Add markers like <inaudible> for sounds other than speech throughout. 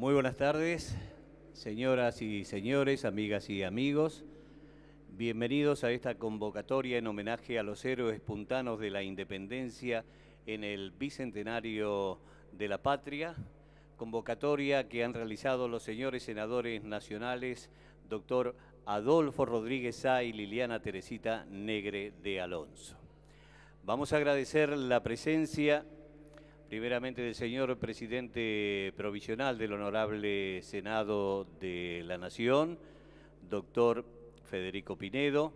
Muy buenas tardes, señoras y señores, amigas y amigos. Bienvenidos a esta convocatoria en homenaje a los héroes puntanos de la independencia en el Bicentenario de la Patria, convocatoria que han realizado los señores senadores nacionales, doctor Adolfo Rodríguez Sá y Liliana Teresita Negre de Alonso. Vamos a agradecer la presencia primeramente del señor presidente provisional del Honorable Senado de la Nación, doctor Federico Pinedo.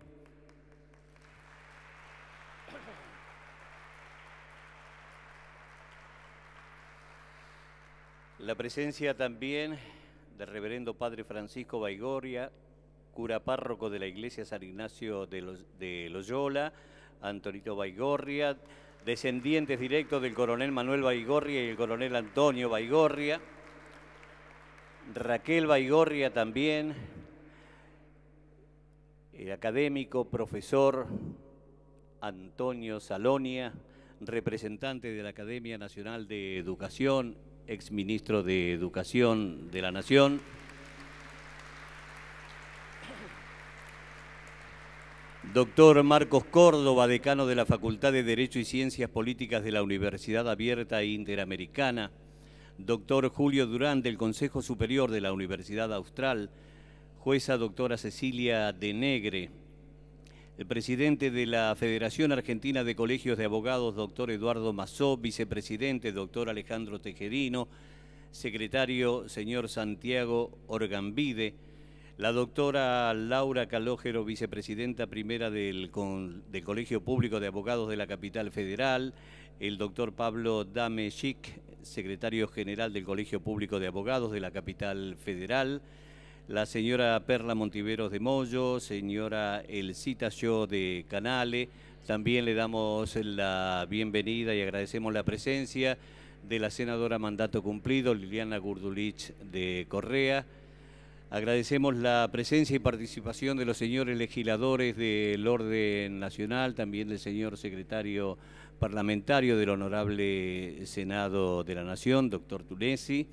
La presencia también del reverendo padre Francisco Baigorria, cura párroco de la iglesia San Ignacio de, Loyola, Antonito Baigorria, descendientes directos del coronel Manuel Baigorria y el coronel Antonio Baigorria, Raquel Baigorria también, académico, profesor Antonio Salonia, representante de la Academia Nacional de Educación, exministro de Educación de la Nación. Doctor Marcos Córdoba, decano de la Facultad de Derecho y Ciencias Políticas de la Universidad Abierta Interamericana. Doctor Julio Durán, del Consejo Superior de la Universidad Austral. Jueza doctora Cecilia de Negre. El presidente de la Federación Argentina de Colegios de Abogados, doctor Eduardo Mazó. Vicepresidente, doctor Alejandro Tejerino. Secretario, señor Santiago Orgambide la doctora Laura Calógero, vicepresidenta primera del, Colegio Público de Abogados de la Capital Federal. El doctor Pablo Dame secretario general del Colegio Público de Abogados de la Capital Federal. La señora Perla Montiveros de Mollo. señora Elcita Yo de Canale. También le damos la bienvenida y agradecemos la presencia de la senadora Mandato Cumplido, Liliana Gurdulich de Correa Agradecemos la presencia y participación de los señores legisladores del Orden Nacional, también del señor secretario parlamentario del Honorable Senado de la Nación, doctor Tulesi.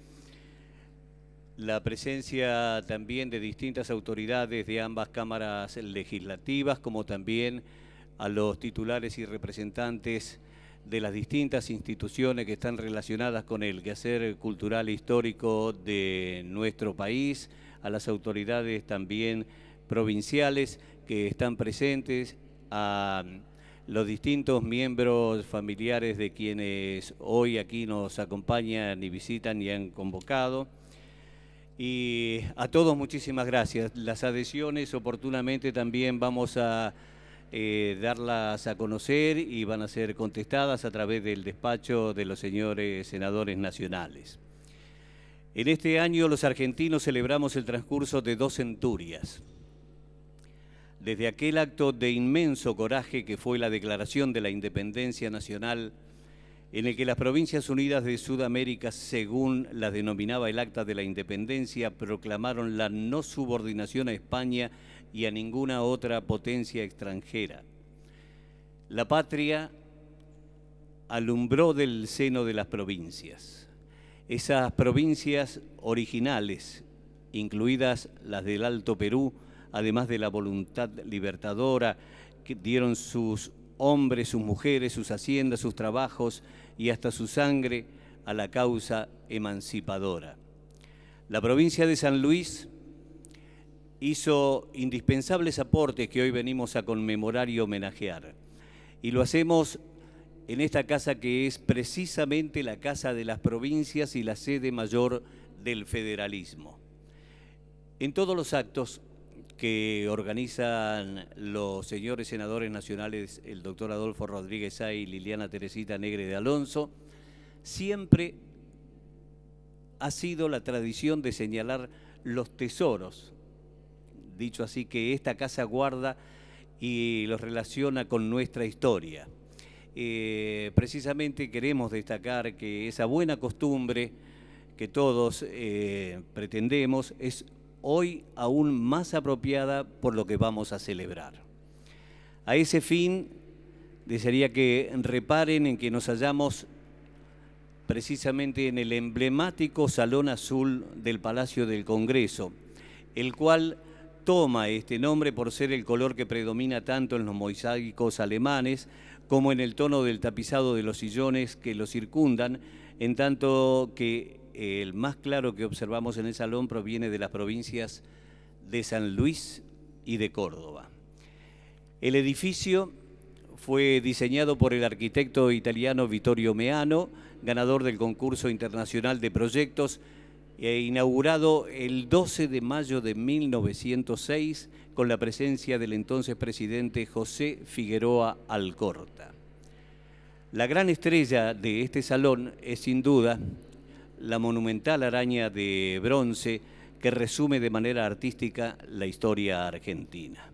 La presencia también de distintas autoridades de ambas cámaras legislativas, como también a los titulares y representantes de las distintas instituciones que están relacionadas con el quehacer cultural e histórico de nuestro país, a las autoridades también provinciales que están presentes, a los distintos miembros familiares de quienes hoy aquí nos acompañan y visitan y han convocado. Y a todos muchísimas gracias. Las adhesiones oportunamente también vamos a eh, darlas a conocer y van a ser contestadas a través del despacho de los señores senadores nacionales. En este año los argentinos celebramos el transcurso de dos centurias. Desde aquel acto de inmenso coraje que fue la declaración de la independencia nacional, en el que las Provincias Unidas de Sudamérica, según las denominaba el Acta de la Independencia, proclamaron la no subordinación a España y a ninguna otra potencia extranjera. La patria alumbró del seno de las provincias esas provincias originales, incluidas las del Alto Perú, además de la voluntad libertadora que dieron sus hombres, sus mujeres, sus haciendas, sus trabajos y hasta su sangre a la causa emancipadora. La provincia de San Luis hizo indispensables aportes que hoy venimos a conmemorar y homenajear. Y lo hacemos en esta casa que es precisamente la Casa de las Provincias y la sede mayor del federalismo. En todos los actos que organizan los señores senadores nacionales, el doctor Adolfo Rodríguez Say y Liliana Teresita Negre de Alonso, siempre ha sido la tradición de señalar los tesoros, dicho así que esta casa guarda y los relaciona con nuestra historia. Eh, precisamente queremos destacar que esa buena costumbre que todos eh, pretendemos es hoy aún más apropiada por lo que vamos a celebrar. A ese fin, desearía que reparen en que nos hallamos precisamente en el emblemático Salón Azul del Palacio del Congreso, el cual toma este nombre por ser el color que predomina tanto en los mosaicos alemanes, como en el tono del tapizado de los sillones que lo circundan, en tanto que el más claro que observamos en el salón proviene de las provincias de San Luis y de Córdoba. El edificio fue diseñado por el arquitecto italiano Vittorio Meano, ganador del concurso internacional de proyectos, e inaugurado el 12 de mayo de 1906 con la presencia del entonces presidente José Figueroa Alcorta. La gran estrella de este salón es sin duda la monumental araña de bronce que resume de manera artística la historia argentina.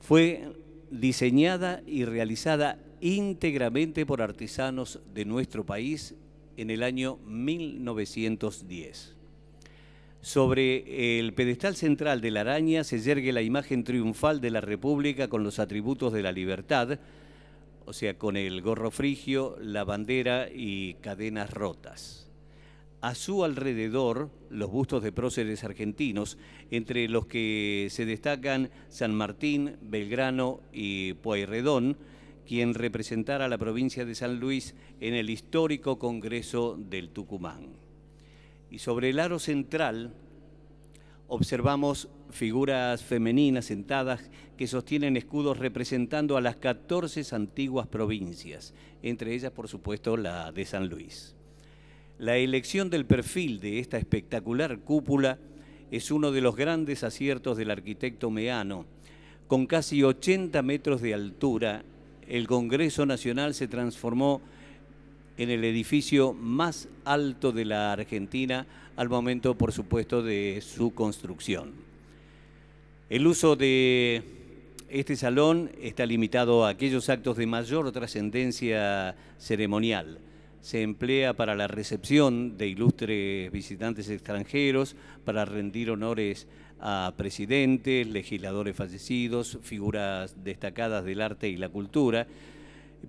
Fue diseñada y realizada íntegramente por artesanos de nuestro país en el año 1910. Sobre el pedestal central de la araña se yergue la imagen triunfal de la República con los atributos de la libertad, o sea, con el gorro frigio, la bandera y cadenas rotas. A su alrededor, los bustos de próceres argentinos, entre los que se destacan San Martín, Belgrano y Pueyrredón, quien representara a la provincia de San Luis en el histórico Congreso del Tucumán y sobre el aro central observamos figuras femeninas sentadas que sostienen escudos representando a las 14 antiguas provincias, entre ellas por supuesto la de San Luis. La elección del perfil de esta espectacular cúpula es uno de los grandes aciertos del arquitecto Meano. Con casi 80 metros de altura, el Congreso Nacional se transformó en el edificio más alto de la Argentina al momento, por supuesto, de su construcción. El uso de este salón está limitado a aquellos actos de mayor trascendencia ceremonial. Se emplea para la recepción de ilustres visitantes extranjeros, para rendir honores a presidentes, legisladores fallecidos, figuras destacadas del arte y la cultura,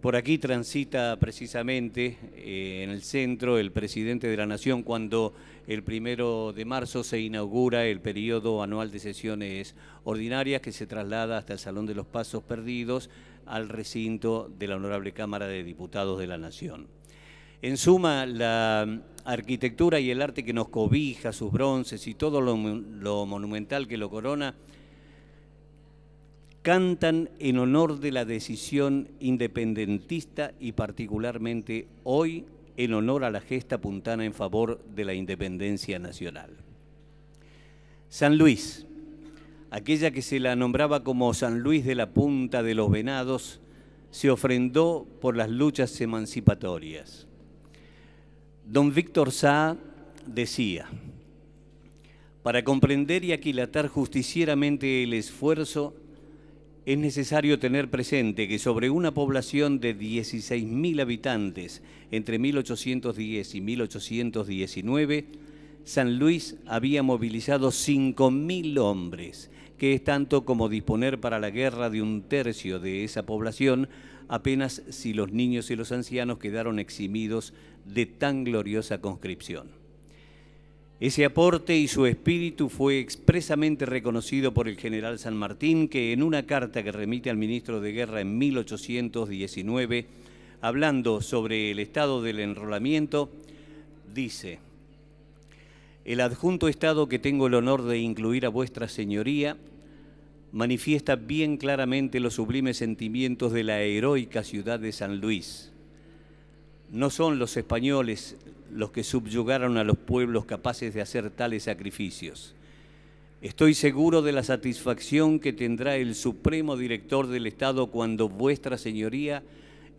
por aquí transita precisamente eh, en el centro el presidente de la Nación cuando el primero de marzo se inaugura el periodo anual de sesiones ordinarias que se traslada hasta el Salón de los Pasos Perdidos al recinto de la Honorable Cámara de Diputados de la Nación. En suma, la arquitectura y el arte que nos cobija, sus bronces y todo lo monumental que lo corona cantan en honor de la decisión independentista y particularmente hoy en honor a la gesta puntana en favor de la independencia nacional. San Luis, aquella que se la nombraba como San Luis de la Punta de los Venados, se ofrendó por las luchas emancipatorias. Don Víctor Sá decía, para comprender y aquilatar justicieramente el esfuerzo, es necesario tener presente que sobre una población de 16.000 habitantes entre 1810 y 1819, San Luis había movilizado 5.000 hombres, que es tanto como disponer para la guerra de un tercio de esa población, apenas si los niños y los ancianos quedaron eximidos de tan gloriosa conscripción. Ese aporte y su espíritu fue expresamente reconocido por el general San Martín, que en una carta que remite al ministro de Guerra en 1819, hablando sobre el estado del enrolamiento, dice, el adjunto estado que tengo el honor de incluir a vuestra señoría manifiesta bien claramente los sublimes sentimientos de la heroica ciudad de San Luis. No son los españoles los que subyugaron a los pueblos capaces de hacer tales sacrificios. Estoy seguro de la satisfacción que tendrá el Supremo Director del Estado cuando vuestra señoría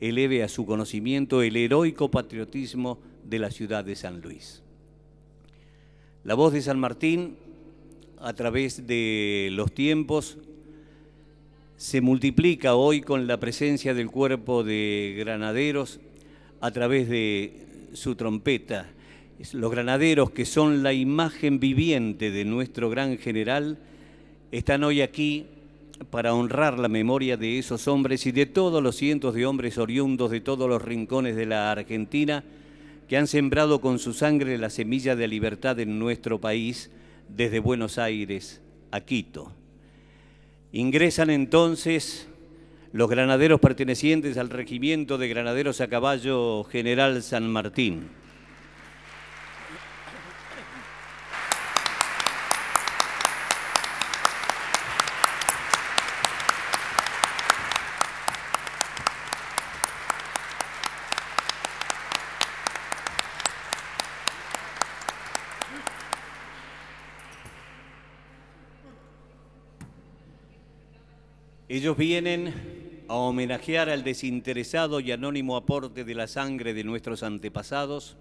eleve a su conocimiento el heroico patriotismo de la ciudad de San Luis. La voz de San Martín, a través de los tiempos, se multiplica hoy con la presencia del cuerpo de granaderos a través de su trompeta. Los granaderos, que son la imagen viviente de nuestro gran general, están hoy aquí para honrar la memoria de esos hombres y de todos los cientos de hombres oriundos de todos los rincones de la Argentina que han sembrado con su sangre la semilla de libertad en nuestro país desde Buenos Aires a Quito. Ingresan entonces los granaderos pertenecientes al Regimiento de Granaderos a Caballo General San Martín. Ellos vienen a homenajear al desinteresado y anónimo aporte de la sangre de nuestros antepasados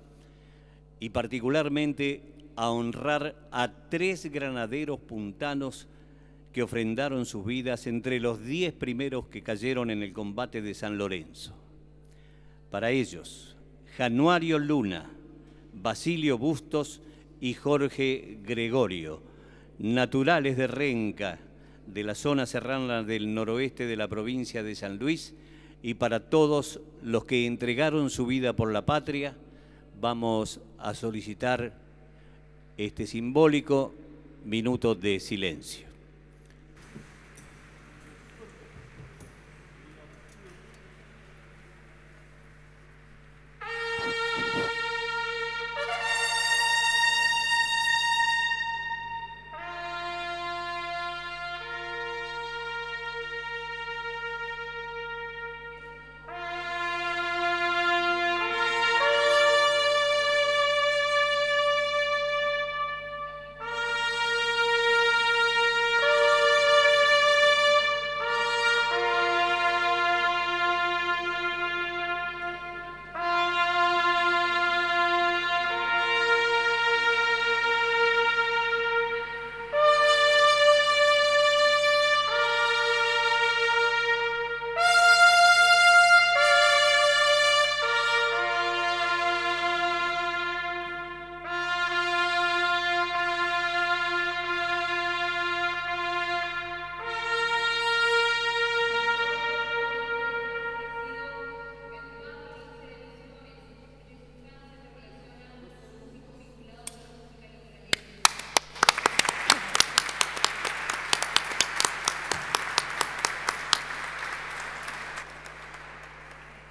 y particularmente a honrar a tres granaderos puntanos que ofrendaron sus vidas entre los diez primeros que cayeron en el combate de San Lorenzo. Para ellos, Januario Luna, Basilio Bustos y Jorge Gregorio, naturales de Renca, de la zona serrana del noroeste de la provincia de San Luis y para todos los que entregaron su vida por la patria, vamos a solicitar este simbólico minuto de silencio.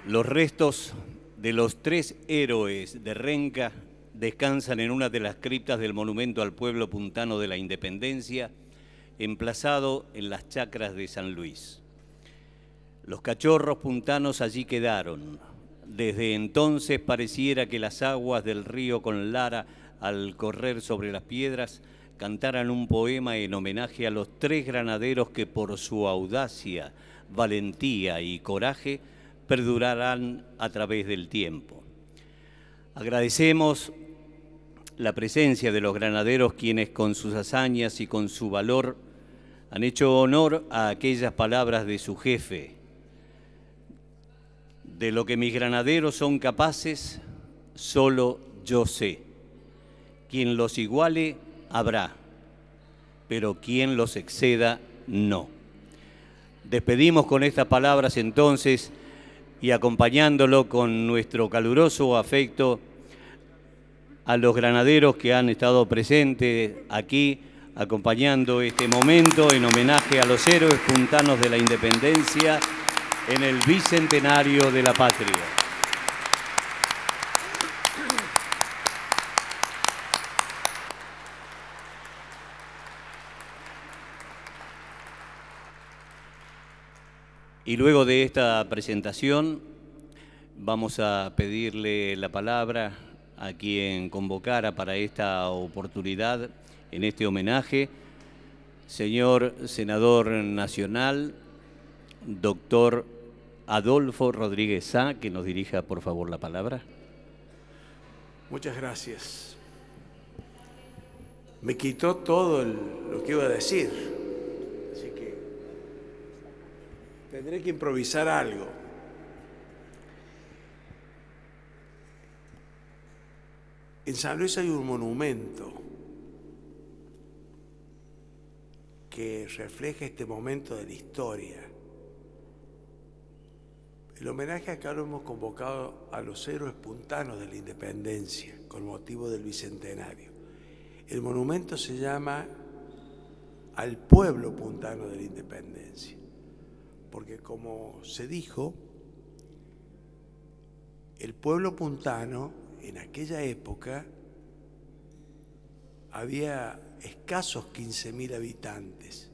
Los restos de los tres héroes de Renca descansan en una de las criptas del Monumento al Pueblo Puntano de la Independencia, emplazado en las chacras de San Luis. Los cachorros puntanos allí quedaron. Desde entonces pareciera que las aguas del río con Lara al correr sobre las piedras, cantaran un poema en homenaje a los tres granaderos que por su audacia, valentía y coraje perdurarán a través del tiempo. Agradecemos la presencia de los granaderos quienes con sus hazañas y con su valor han hecho honor a aquellas palabras de su jefe. De lo que mis granaderos son capaces, solo yo sé. Quien los iguale, habrá, pero quien los exceda, no. Despedimos con estas palabras entonces y acompañándolo con nuestro caluroso afecto a los granaderos que han estado presentes aquí acompañando este momento en homenaje a los héroes puntanos de la independencia en el Bicentenario de la Patria. Y luego de esta presentación vamos a pedirle la palabra a quien convocara para esta oportunidad, en este homenaje, señor senador nacional, doctor Adolfo Rodríguez Sá, que nos dirija por favor la palabra. Muchas gracias. Me quitó todo lo que iba a decir. Tendré que improvisar algo. En San Luis hay un monumento que refleja este momento de la historia. El homenaje acá lo hemos convocado a los héroes puntanos de la independencia con motivo del bicentenario. El monumento se llama Al pueblo puntano de la independencia porque como se dijo, el pueblo puntano en aquella época había escasos 15.000 habitantes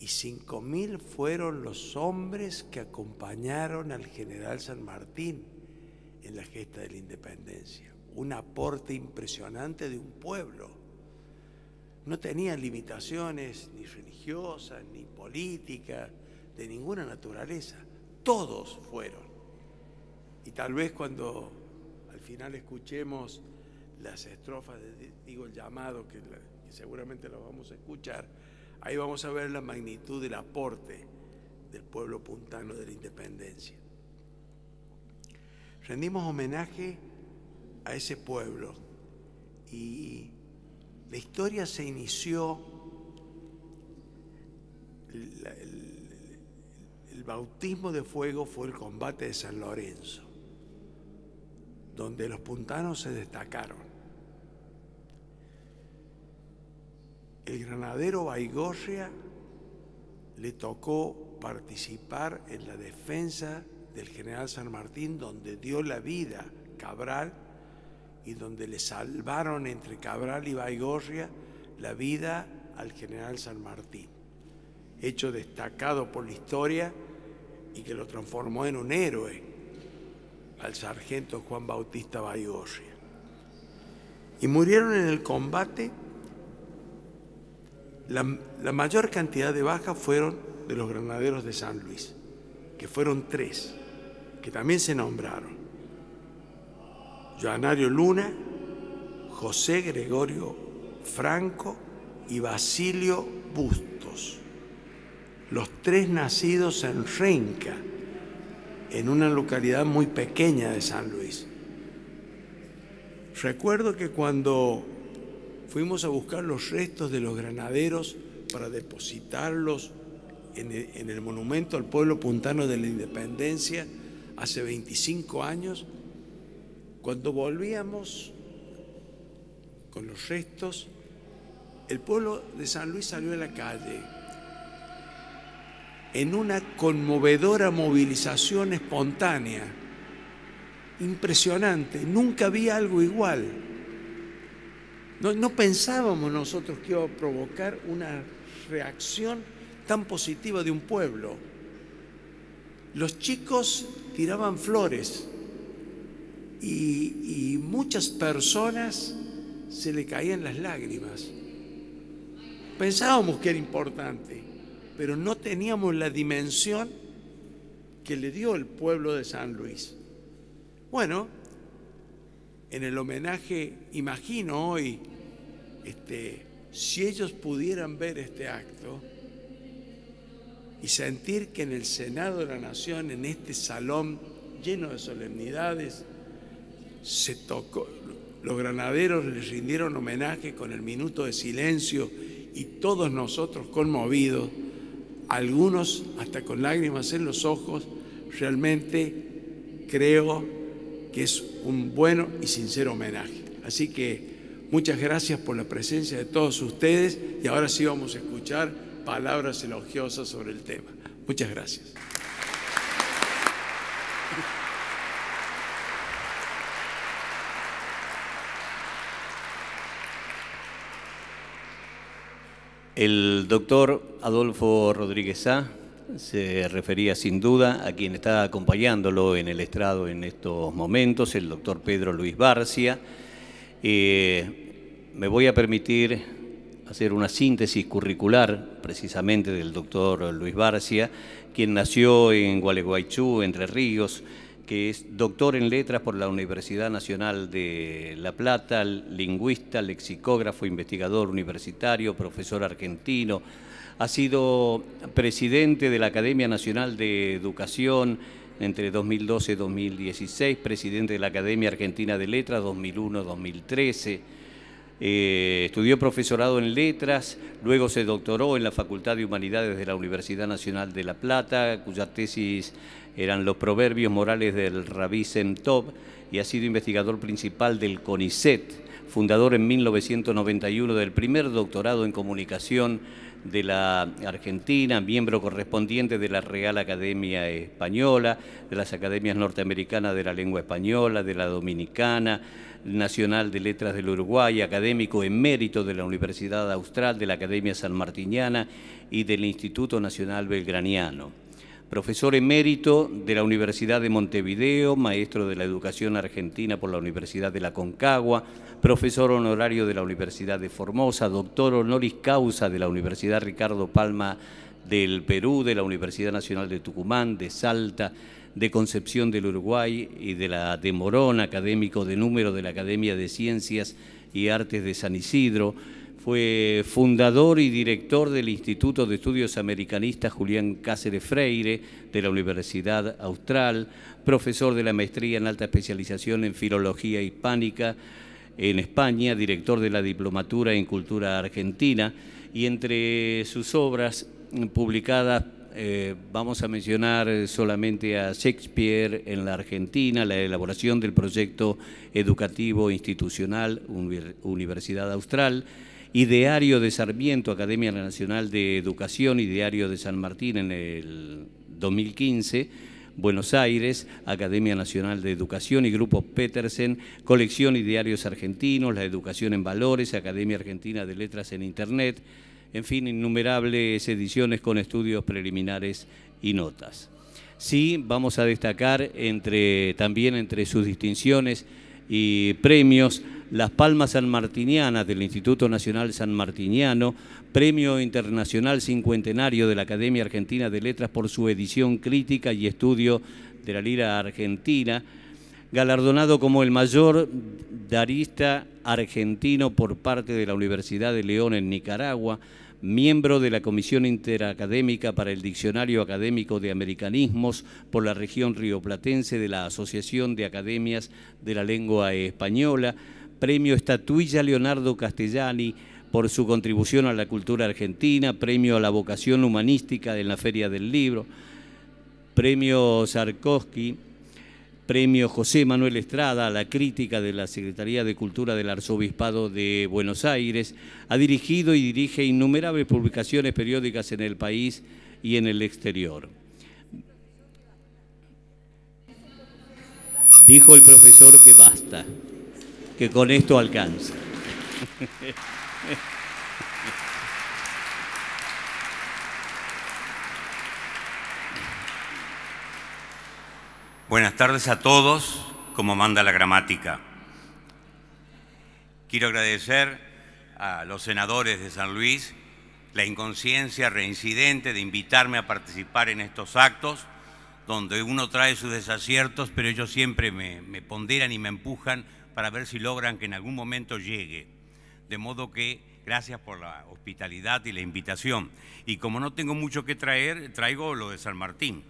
y 5.000 fueron los hombres que acompañaron al general San Martín en la gesta de la independencia. Un aporte impresionante de un pueblo. No tenía limitaciones ni religiosas ni políticas, de ninguna naturaleza. Todos fueron. Y tal vez cuando al final escuchemos las estrofas, de, digo el llamado, que, seguramente lo vamos a escuchar, ahí vamos a ver la magnitud del aporte del pueblo puntano de la independencia. Rendimos homenaje a ese pueblo y la historia se inició, el bautismo de fuego fue el combate de San Lorenzo, donde los puntanos se destacaron. El granadero Baigorria le tocó participar en la defensa del general San Martín, donde dio la vida Cabral y donde le salvaron entre Cabral y Baigorria la vida al general San Martín hecho destacado por la historia y que lo transformó en un héroe, al sargento Juan Bautista Baigorria. Y murieron en el combate, la, la mayor cantidad de bajas fueron de los granaderos de San Luis, que fueron tres, que también se nombraron. Joanario Luna, José Gregorio Franco y Basilio Bustos los tres nacidos en Renca, en una localidad muy pequeña de San Luis. Recuerdo que cuando fuimos a buscar los restos de los granaderos para depositarlos en el, monumento al pueblo puntano de la independencia hace 25 años, cuando volvíamos con los restos, el pueblo de San Luis salió a la calle en una conmovedora movilización espontánea. Impresionante, nunca había algo igual. No, pensábamos nosotros que iba a provocar una reacción tan positiva de un pueblo. Los chicos tiraban flores y muchas personas se le caían las lágrimas. Pensábamos que era importante pero no teníamos la dimensión que le dio el pueblo de San Luis. Bueno, en el homenaje, imagino hoy, este, si ellos pudieran ver este acto y sentir que en el Senado de la Nación, en este salón lleno de solemnidades, se tocó, los granaderos les rindieron homenaje con el minuto de silencio y todos nosotros conmovidos algunos hasta con lágrimas en los ojos, realmente creo que es un bueno y sincero homenaje. Así que muchas gracias por la presencia de todos ustedes y ahora sí vamos a escuchar palabras elogiosas sobre el tema. Muchas gracias. El doctor Adolfo Rodríguez a se refería sin duda a quien está acompañándolo en el estrado en estos momentos, el doctor Pedro Luis Barcia. Eh, me voy a permitir hacer una síntesis curricular precisamente del doctor Luis Barcia, quien nació en Gualeguaychú, Entre Ríos, que es doctor en letras por la Universidad Nacional de La Plata, lingüista, lexicógrafo, investigador universitario, profesor argentino. Ha sido presidente de la Academia Nacional de Educación entre 2012 y 2016, presidente de la Academia Argentina de Letras 2001-2013 eh, estudió profesorado en letras, luego se doctoró en la Facultad de Humanidades de la Universidad Nacional de La Plata, cuya tesis eran los proverbios morales del rabí Sentov, y ha sido investigador principal del CONICET, fundador en 1991 del primer doctorado en comunicación de la Argentina, miembro correspondiente de la Real Academia Española, de las Academias Norteamericanas de la Lengua Española, de la Dominicana, Nacional de Letras del Uruguay, académico emérito de la Universidad Austral, de la Academia San Martiniana y del Instituto Nacional Belgraniano. Profesor emérito de la Universidad de Montevideo, maestro de la Educación Argentina por la Universidad de la Concagua, profesor honorario de la Universidad de Formosa, doctor honoris causa de la Universidad Ricardo Palma del Perú, de la Universidad Nacional de Tucumán, de Salta, de Concepción del Uruguay y de la de Morón, académico de número de la Academia de Ciencias y Artes de San Isidro. Fue fundador y director del Instituto de Estudios Americanistas Julián Cáceres Freire de la Universidad Austral, profesor de la maestría en alta especialización en Filología Hispánica en España, director de la Diplomatura en Cultura Argentina, y entre sus obras publicadas eh, vamos a mencionar eh, solamente a Shakespeare en la Argentina, la elaboración del proyecto educativo institucional Universidad Austral, ideario de Sarmiento, Academia Nacional de Educación y diario de San Martín en el 2015, Buenos Aires, Academia Nacional de Educación y Grupo Petersen, Colección y Diarios Argentinos, La Educación en Valores, Academia Argentina de Letras en Internet, en fin, innumerables ediciones con estudios preliminares y notas. Sí, vamos a destacar entre, también entre sus distinciones y premios las palmas sanmartinianas del Instituto Nacional Sanmartiniano, Premio Internacional Cincuentenario de la Academia Argentina de Letras por su edición crítica y estudio de la lira argentina, galardonado como el mayor darista argentino por parte de la Universidad de León en Nicaragua, miembro de la Comisión Interacadémica para el Diccionario Académico de Americanismos por la región rioplatense de la Asociación de Academias de la Lengua Española, premio Estatuilla Leonardo Castellani por su contribución a la cultura argentina, premio a la vocación humanística en la Feria del Libro, premio Sarkovsky Premio José Manuel Estrada a la crítica de la Secretaría de Cultura del Arzobispado de Buenos Aires. Ha dirigido y dirige innumerables publicaciones periódicas en el país y en el exterior. Dijo el profesor que basta, que con esto alcanza. <laughs> Buenas tardes a todos, como manda la gramática. Quiero agradecer a los senadores de San Luis la inconsciencia reincidente de invitarme a participar en estos actos, donde uno trae sus desaciertos, pero ellos siempre me, me ponderan y me empujan para ver si logran que en algún momento llegue. De modo que gracias por la hospitalidad y la invitación. Y como no tengo mucho que traer, traigo lo de San Martín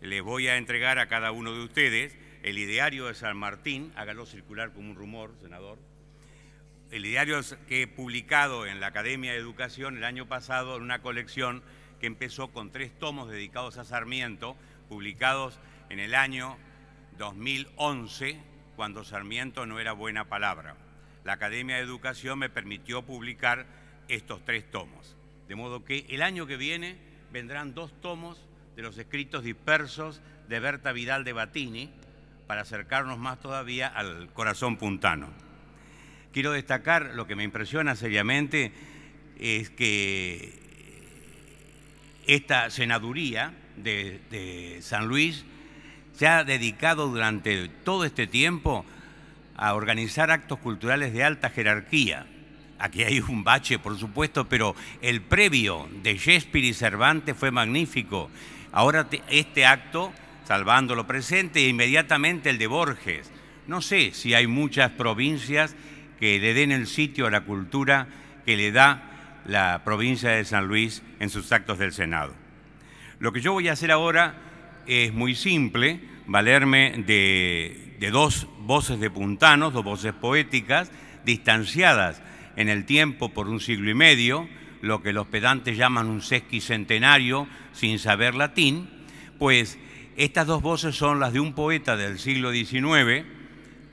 les voy a entregar a cada uno de ustedes el ideario de San Martín, hágalo circular como un rumor, senador. El ideario que he publicado en la Academia de Educación el año pasado en una colección que empezó con tres tomos dedicados a Sarmiento, publicados en el año 2011, cuando Sarmiento no era buena palabra. La Academia de Educación me permitió publicar estos tres tomos. De modo que el año que viene vendrán dos tomos de los escritos dispersos de Berta Vidal de Batini para acercarnos más todavía al corazón puntano. Quiero destacar, lo que me impresiona seriamente, es que esta senaduría de, San Luis se ha dedicado durante todo este tiempo a organizar actos culturales de alta jerarquía. Aquí hay un bache, por supuesto, pero el previo de Shakespeare y Cervantes fue magnífico ahora este acto, salvando lo presente, e inmediatamente el de Borges. No sé si hay muchas provincias que le den el sitio a la cultura que le da la provincia de San Luis en sus actos del Senado. Lo que yo voy a hacer ahora es muy simple, valerme de, de dos voces de puntanos, dos voces poéticas, distanciadas en el tiempo por un siglo y medio, lo que los pedantes llaman un sesquicentenario sin saber latín, pues estas dos voces son las de un poeta del siglo XIX,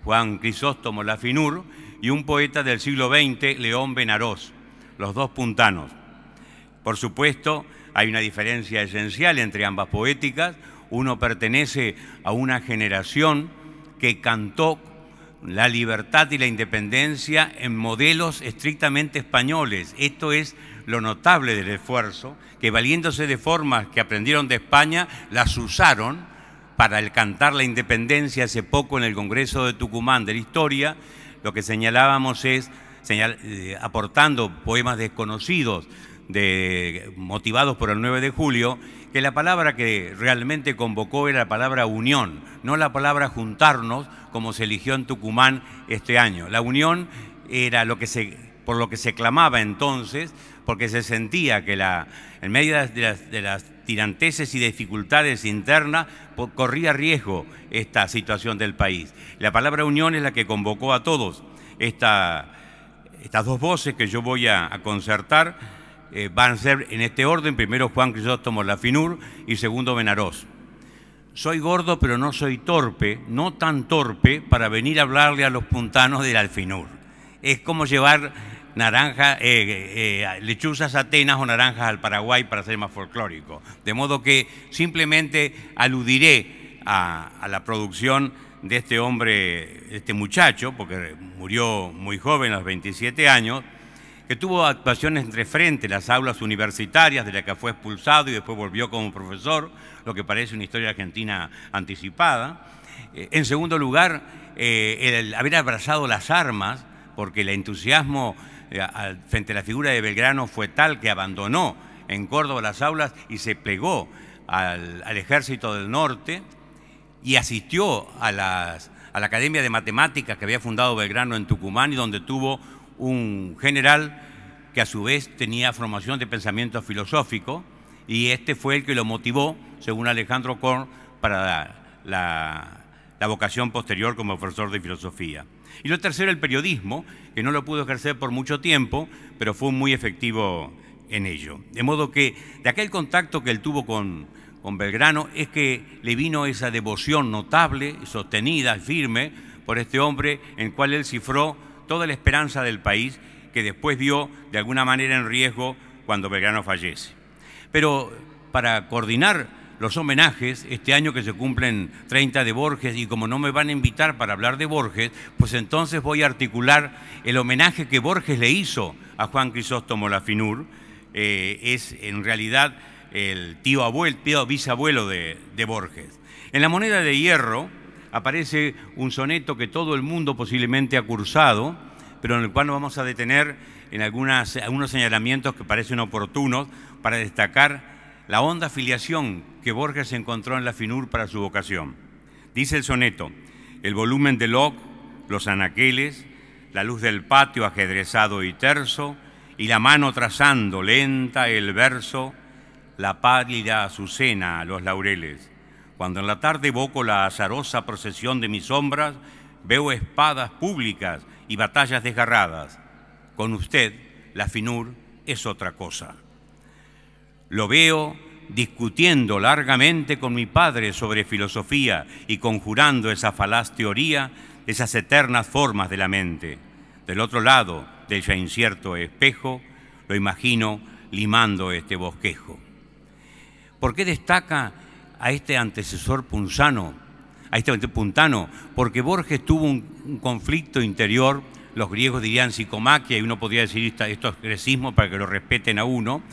Juan Crisóstomo Lafinur, y un poeta del siglo XX, León Benarós, los dos puntanos. Por supuesto, hay una diferencia esencial entre ambas poéticas. Uno pertenece a una generación que cantó la libertad y la independencia en modelos estrictamente españoles. Esto es lo notable del esfuerzo, que valiéndose de formas que aprendieron de España, las usaron para el cantar la independencia hace poco en el Congreso de Tucumán de la Historia, lo que señalábamos es eh, aportando poemas desconocidos motivados por el 9 de julio, que la palabra que realmente convocó era la palabra unión, no la palabra juntarnos como se eligió en Tucumán este año. La unión era lo que se por lo que se clamaba entonces, porque se sentía que la, en medio de las, tiranteses y dificultades internas corría riesgo esta situación del país. La palabra unión es la que convocó a todos. estas dos voces que yo voy a, concertar eh, van a ser en este orden, primero Juan Crisóstomo Lafinur y segundo Benarós. Soy gordo, pero no soy torpe, no tan torpe para venir a hablarle a los puntanos del Alfinur. Es como llevar Naranja, eh, eh, eh, lechuzas atenas o naranjas al Paraguay para ser más folclórico. De modo que simplemente aludiré a, la producción de este hombre, este muchacho, porque murió muy joven, a los 27 años, que tuvo actuaciones entre frente las aulas universitarias, de la que fue expulsado y después volvió como profesor, lo que parece una historia argentina anticipada. En segundo lugar, el haber abrazado las armas, porque el entusiasmo eh, frente a la figura de Belgrano fue tal que abandonó en Córdoba las aulas y se plegó al, ejército del norte y asistió a, la Academia de Matemáticas que había fundado Belgrano en Tucumán y donde tuvo un general que a su vez tenía formación de pensamiento filosófico y este fue el que lo motivó, según Alejandro Korn, para la vocación posterior como profesor de filosofía. Y lo tercero, el periodismo, que no lo pudo ejercer por mucho tiempo, pero fue muy efectivo en ello. De modo que de aquel contacto que él tuvo con, Belgrano es que le vino esa devoción notable, sostenida, firme, por este hombre en cual él cifró toda la esperanza del país que después vio de alguna manera en riesgo cuando Belgrano fallece. Pero para coordinar los homenajes, este año que se cumplen 30 de Borges, y como no me van a invitar para hablar de Borges, pues entonces voy a articular el homenaje que Borges le hizo a Juan Crisóstomo Lafinur. Eh, es en realidad el tío abuelo, tío bisabuelo de, Borges. En la moneda de hierro aparece un soneto que todo el mundo posiblemente ha cursado, pero en el cual nos vamos a detener en algunas, algunos señalamientos que parecen oportunos para destacar la honda filiación que Borges encontró en la FINUR para su vocación. Dice el soneto, el volumen de Locke, los anaqueles, la luz del patio ajedrezado y terso, y la mano trazando lenta el verso, la pálida azucena a los laureles. Cuando en la tarde evoco la azarosa procesión de mis sombras, veo espadas públicas y batallas desgarradas. Con usted, la finur es otra cosa. Lo veo discutiendo largamente con mi padre sobre filosofía y conjurando esa falaz teoría, esas eternas formas de la mente. Del otro lado del ya incierto espejo, lo imagino limando este bosquejo. ¿Por qué destaca a este antecesor punzano, a este puntano? Porque Borges tuvo un conflicto interior los griegos dirían psicomaquia y uno podría decir esto es grecismo para que lo respeten a uno,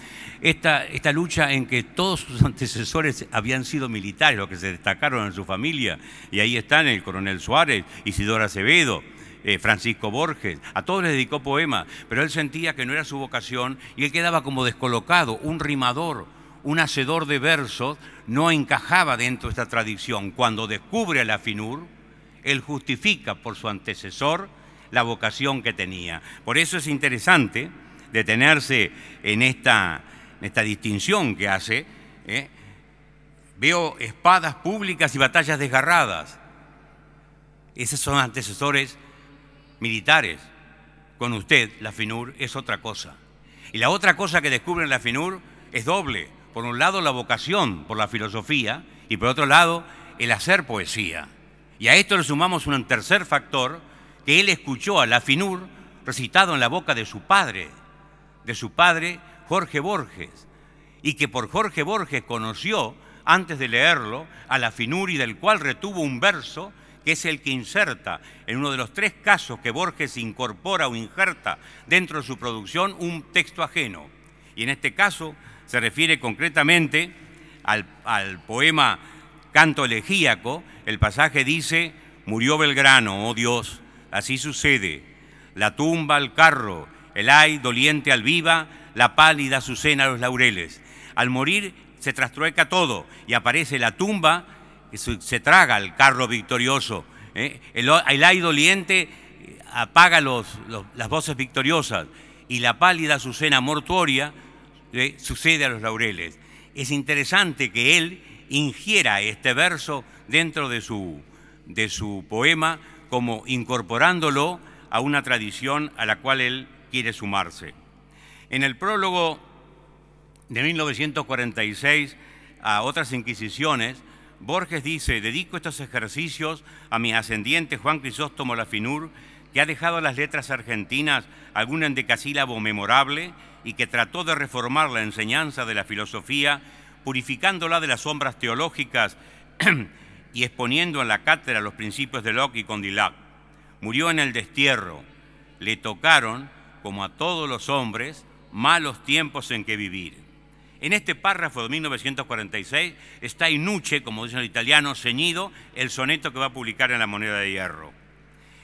esta, esta lucha en que todos sus <laughs> antecesores habían sido militares, los que se destacaron en su familia, y ahí están el coronel Suárez, Isidora Acevedo, eh, Francisco Borges, a todos les dedicó poema, pero él sentía que no era su vocación y él quedaba como descolocado, un rimador, un hacedor de versos, no encajaba dentro de esta tradición. Cuando descubre a la FINUR, él justifica por su antecesor, la vocación que tenía. Por eso es interesante detenerse en esta, esta distinción que hace. ¿eh? Veo espadas públicas y batallas desgarradas. Esos son antecesores militares. Con usted, la FINUR es otra cosa. Y la otra cosa que descubre la FINUR es doble. Por un lado, la vocación por la filosofía y por otro lado, el hacer poesía. Y a esto le sumamos un tercer factor que él escuchó a la Finur recitado en la boca de su padre, de su padre Jorge Borges, y que por Jorge Borges conoció, antes de leerlo, a la Finur y del cual retuvo un verso que es el que inserta en uno de los tres casos que Borges incorpora o injerta dentro de su producción un texto ajeno. Y en este caso se refiere concretamente al, al poema Canto elegíaco, el pasaje dice, murió Belgrano, oh Dios, Así sucede. La tumba al carro, el ay doliente al viva, la pálida azucena a los laureles. Al morir se trastrueca todo y aparece la tumba que se traga al carro victorioso. ¿eh? El, ay doliente eh, apaga los, las voces victoriosas y la pálida azucena mortuoria ¿eh? sucede a los laureles. Es interesante que él ingiera este verso dentro de su poema como incorporándolo a una tradición a la cual él quiere sumarse. En el prólogo de 1946 a otras inquisiciones, Borges dice, dedico estos ejercicios a mi ascendiente Juan Crisóstomo Lafinur, que ha dejado a las letras argentinas algún endecasílabo memorable y que trató de reformar la enseñanza de la filosofía, purificándola de las sombras teológicas <clears throat> y exponiendo en la cátedra los principios de Locke y Condillac. Murió en el destierro. Le tocaron, como a todos los hombres, malos tiempos en que vivir. En este párrafo de 1946 está inuche, como dicen los italianos, ceñido el soneto que va a publicar en La Moneda de Hierro.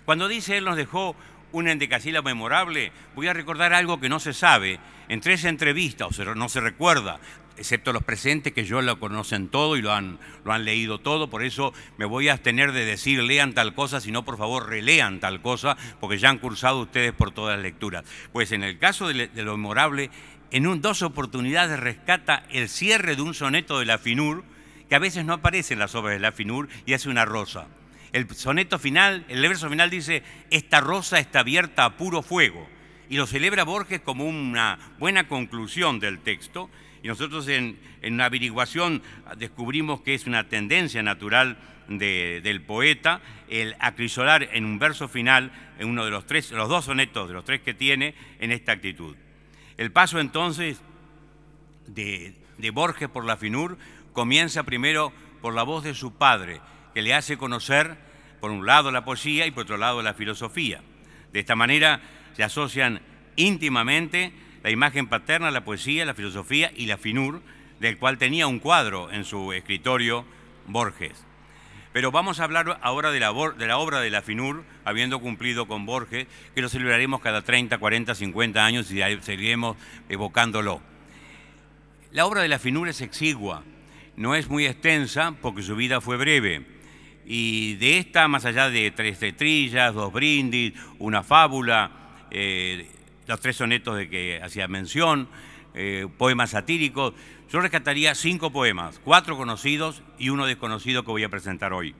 Cuando dice él nos dejó una endecasílabo memorable, voy a recordar algo que no se sabe. entre tres entrevista, o no se recuerda, excepto los presentes que yo lo conocen todo y lo han, lo han leído todo, por eso me voy a abstener de decir lean tal cosa, sino por favor relean tal cosa, porque ya han cursado ustedes por todas las lecturas. Pues en el caso de, lo memorable, en un, dos oportunidades rescata el cierre de un soneto de la Finur, que a veces no aparece en las obras de la Finur, y hace una rosa. El soneto final, el verso final dice, esta rosa está abierta a puro fuego, y lo celebra Borges como una buena conclusión del texto, y nosotros en, una averiguación descubrimos que es una tendencia natural del poeta el acrisolar en un verso final, en uno de los tres, los dos sonetos de los tres que tiene, en esta actitud. El paso entonces de, de Borges por la Finur comienza primero por la voz de su padre, que le hace conocer, por un lado, la poesía y por otro lado, la filosofía. De esta manera se asocian íntimamente la imagen paterna, la poesía, la filosofía y la finur, del cual tenía un cuadro en su escritorio Borges. Pero vamos a hablar ahora de la, obra de la FINUR, habiendo cumplido con Borges, que lo celebraremos cada 30, 40, 50 años y seguiremos evocándolo. La obra de la FINUR es exigua, no es muy extensa porque su vida fue breve. Y de esta, más allá de tres tetrillas, dos brindis, una fábula, eh, los tres sonetos de que hacía mención, eh, poemas satíricos. Yo rescataría cinco poemas, cuatro conocidos y uno desconocido que voy a presentar hoy.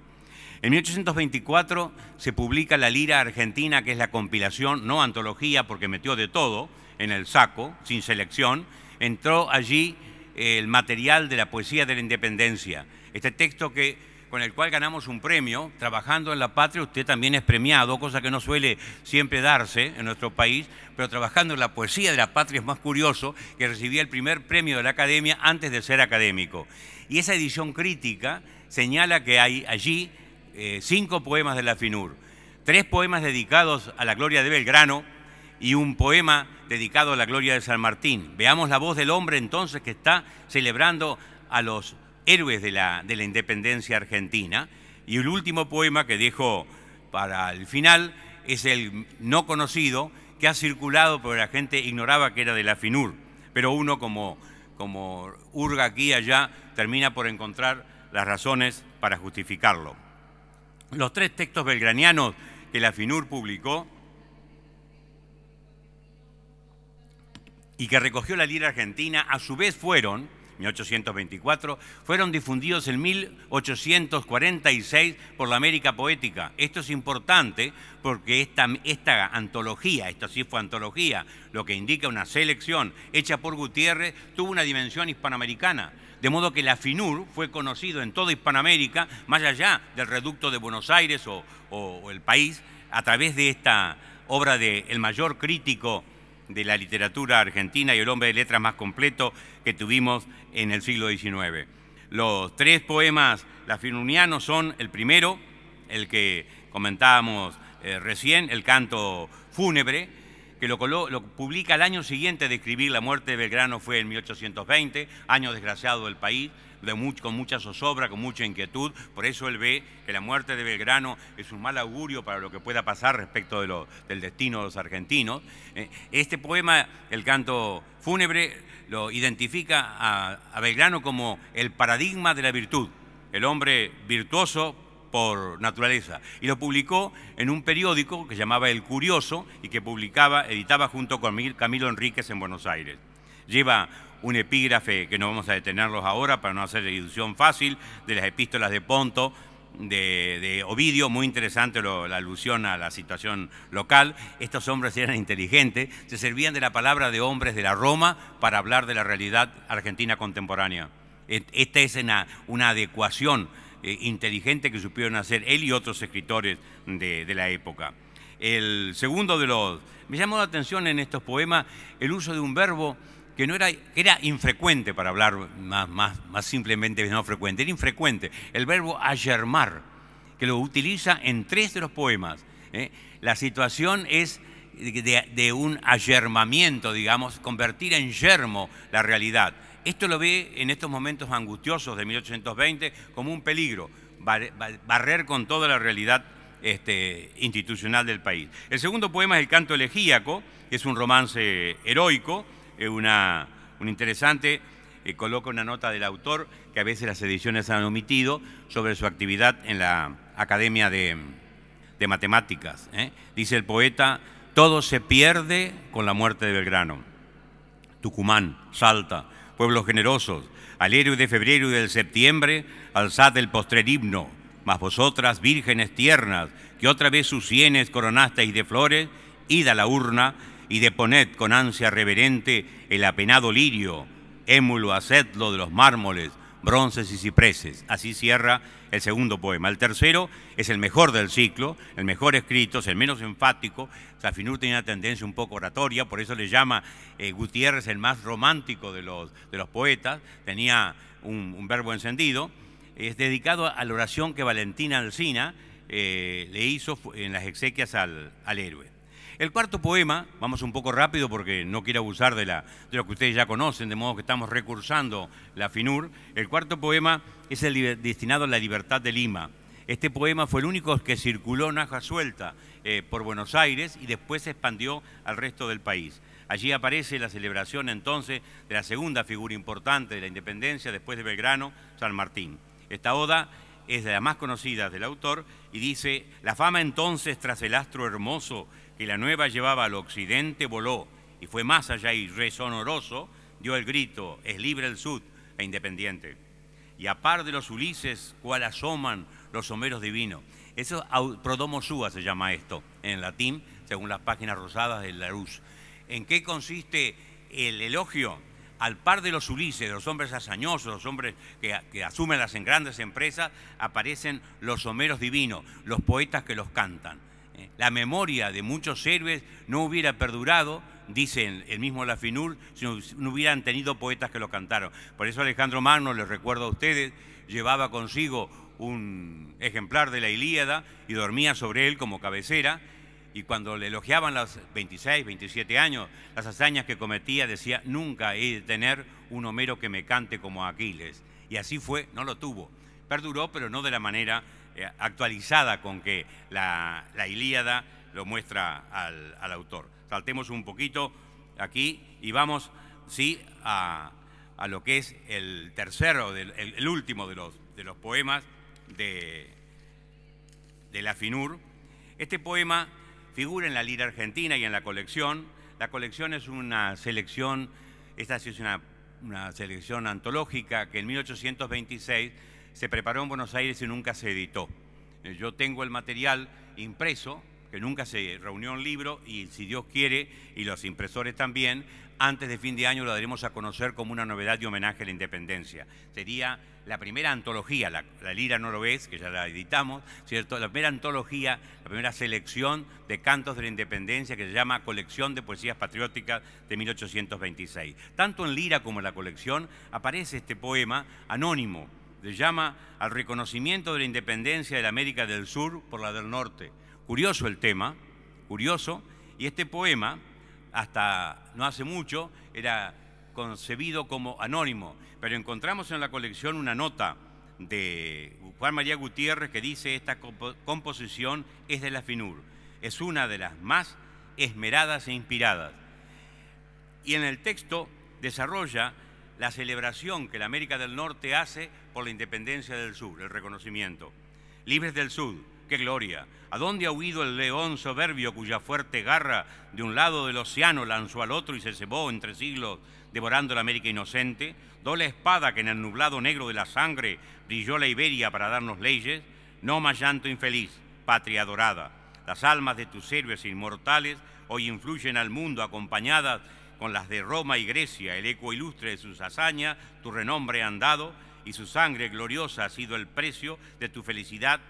En 1824 se publica La Lira Argentina, que es la compilación, no antología, porque metió de todo en el saco, sin selección. Entró allí el material de la poesía de la independencia. Este texto que con el cual ganamos un premio. Trabajando en la patria usted también es premiado, cosa que no suele siempre darse en nuestro país, pero trabajando en la poesía de la patria es más curioso que recibía el primer premio de la academia antes de ser académico. Y esa edición crítica señala que hay allí eh, cinco poemas de la FINUR, tres poemas dedicados a la gloria de Belgrano, y un poema dedicado a la gloria de San Martín. Veamos la voz del hombre entonces que está celebrando a los héroes de la, de la independencia argentina. Y el último poema que dejó para el final es el no conocido, que ha circulado, pero la gente ignoraba que era de la FINUR. Pero uno, como, como urga aquí y allá, termina por encontrar las razones para justificarlo. Los tres textos belgranianos que la FINUR publicó y que recogió la lira argentina, a su vez fueron 1824, fueron difundidos en 1846 por la América Poética. Esto es importante porque esta, antología, esto sí fue antología, lo que indica una selección hecha por Gutiérrez, tuvo una dimensión hispanoamericana. De modo que la FINUR fue conocido en toda Hispanoamérica, más allá del reducto de Buenos Aires o, el país, a través de esta obra del el mayor crítico de la literatura argentina y el hombre de letras más completo que tuvimos en el siglo XIX. Los tres poemas lafirunianos son el primero, el que comentábamos eh, recién, el canto fúnebre, que lo, publica el año siguiente de escribir La muerte de Belgrano, fue en 1820, año desgraciado del país, con mucha zozobra, con mucha inquietud. Por eso él ve que la muerte de Belgrano es un mal augurio para lo que pueda pasar respecto del destino de los argentinos. Eh, este poema, el canto fúnebre, lo identifica a, Belgrano como el paradigma de la virtud, el hombre virtuoso por naturaleza. Y lo publicó en un periódico que llamaba El Curioso y que publicaba, editaba junto con Camilo Enríquez en Buenos Aires. Lleva un epígrafe que no vamos a detenerlos ahora para no hacer ilusión fácil de las epístolas de Ponto, de, Ovidio, muy interesante la alusión a la situación local. Estos hombres eran inteligentes, se servían de la palabra de hombres de la Roma para hablar de la realidad argentina contemporánea. Esta es una, adecuación eh, inteligente que supieron hacer él y otros escritores de, de la época. El segundo de los... Me llamó la atención en estos poemas el uso de un verbo que no era, que era infrecuente para hablar más, más, más simplemente, no frecuente, era infrecuente. El verbo ayermar, que lo utiliza en tres de los poemas. ¿eh? La situación es de, un ayermamiento, digamos, convertir en yermo la realidad. Esto lo ve en estos momentos angustiosos de 1820 como un peligro, barrer con toda la realidad este, institucional del país. El segundo poema es El canto elegíaco, que es un romance heroico, una, un interesante, coloco eh, coloca una nota del autor que a veces las ediciones han omitido sobre su actividad en la Academia de, Matemáticas. ¿eh? Dice el poeta, todo se pierde con la muerte de Belgrano. Tucumán, Salta, pueblos generosos, al héroe de febrero y del septiembre, alzad el postrer himno, mas vosotras, vírgenes tiernas, que otra vez sus sienes coronasteis de flores, id a la urna y deponed con ansia reverente el apenado lirio, émulo, hacedlo de los mármoles, bronces y cipreses. Así cierra el segundo poema. El tercero es el mejor del ciclo, el mejor escrito, es el menos enfático. Safinur tiene una tendencia un poco oratoria, por eso le llama eh, Gutiérrez el más romántico de los, de los poetas. Tenía un, verbo encendido. Es dedicado a la oración que Valentina Alcina eh, le hizo en las exequias al, al héroe. El cuarto poema, vamos un poco rápido porque no quiero abusar de, la, de lo que ustedes ya conocen, de modo que estamos recursando la FINUR. El cuarto poema es el destinado a la libertad de Lima. Este poema fue el único que circuló en suelta eh, por Buenos Aires y después se expandió al resto del país. Allí aparece la celebración entonces de la segunda figura importante de la independencia después de Belgrano, San Martín. Esta oda es de las más conocidas del autor y dice, la fama entonces tras el astro hermoso y la nueva llevaba al occidente voló y fue más allá y resonoroso, dio el grito, es libre el sud e independiente. Y a par de los Ulises, cual asoman los homeros divinos. Eso Prodomo Sua, se llama esto en latín, según las páginas rosadas de luz. ¿En qué consiste el elogio? Al par de los Ulises, de los hombres hazañosos, los hombres que, asumen las grandes empresas, aparecen los homeros divinos, los poetas que los cantan la memoria de muchos héroes no hubiera perdurado, dice el mismo Lafinur, si no hubieran tenido poetas que lo cantaron. Por eso Alejandro Magno, les recuerdo a ustedes, llevaba consigo un ejemplar de la Ilíada y dormía sobre él como cabecera. Y cuando le elogiaban los 26, 27 años, las hazañas que cometía, decía, nunca he de tener un Homero que me cante como Aquiles. Y así fue, no lo tuvo. Perduró, pero no de la manera eh, actualizada con que la, Ilíada lo muestra al, autor. Saltemos un poquito aquí y vamos sí, a, lo que es el tercero, el, último de los, de los poemas de, la FINUR. Este poema figura en la lira argentina y en la colección. La colección es una selección, esta es una selección antológica que en 1826 se preparó en Buenos Aires y nunca se editó. Eh, yo tengo el material impreso, que nunca se reunió en libro, y si Dios quiere, y los impresores también, antes de fin de año lo daremos a conocer como una novedad de homenaje a la independencia. Sería la primera antología, la, Lira no lo es, que ya la editamos, ¿cierto? La primera antología, la primera selección de cantos de la independencia que se llama Colección de Poesías Patrióticas de 1826. Tanto en Lira como en la colección aparece este poema anónimo, llama al reconocimiento de la independencia de la América del Sur por la del Norte. Curioso el tema, curioso, y este poema, hasta no hace mucho, era concebido como anónimo, pero encontramos en la colección una nota de Juan María Gutiérrez que dice esta composición es de la FINUR, es una de las más esmeradas e inspiradas. Y en el texto desarrolla la celebración que la América del Norte hace por la independencia del sur, el reconocimiento. Libres del sur, qué gloria. ¿A dónde ha huido el león soberbio cuya fuerte garra de un lado del océano lanzó al otro y se cebó entre siglos, devorando la América inocente? la espada que en el nublado negro de la sangre brilló la Iberia para darnos leyes? No más llanto infeliz, patria adorada. Las almas de tus héroes inmortales hoy influyen al mundo acompañadas con las de Roma y Grecia, el eco ilustre de sus hazañas, tu renombre han dado y su sangre gloriosa ha sido el precio de tu felicidad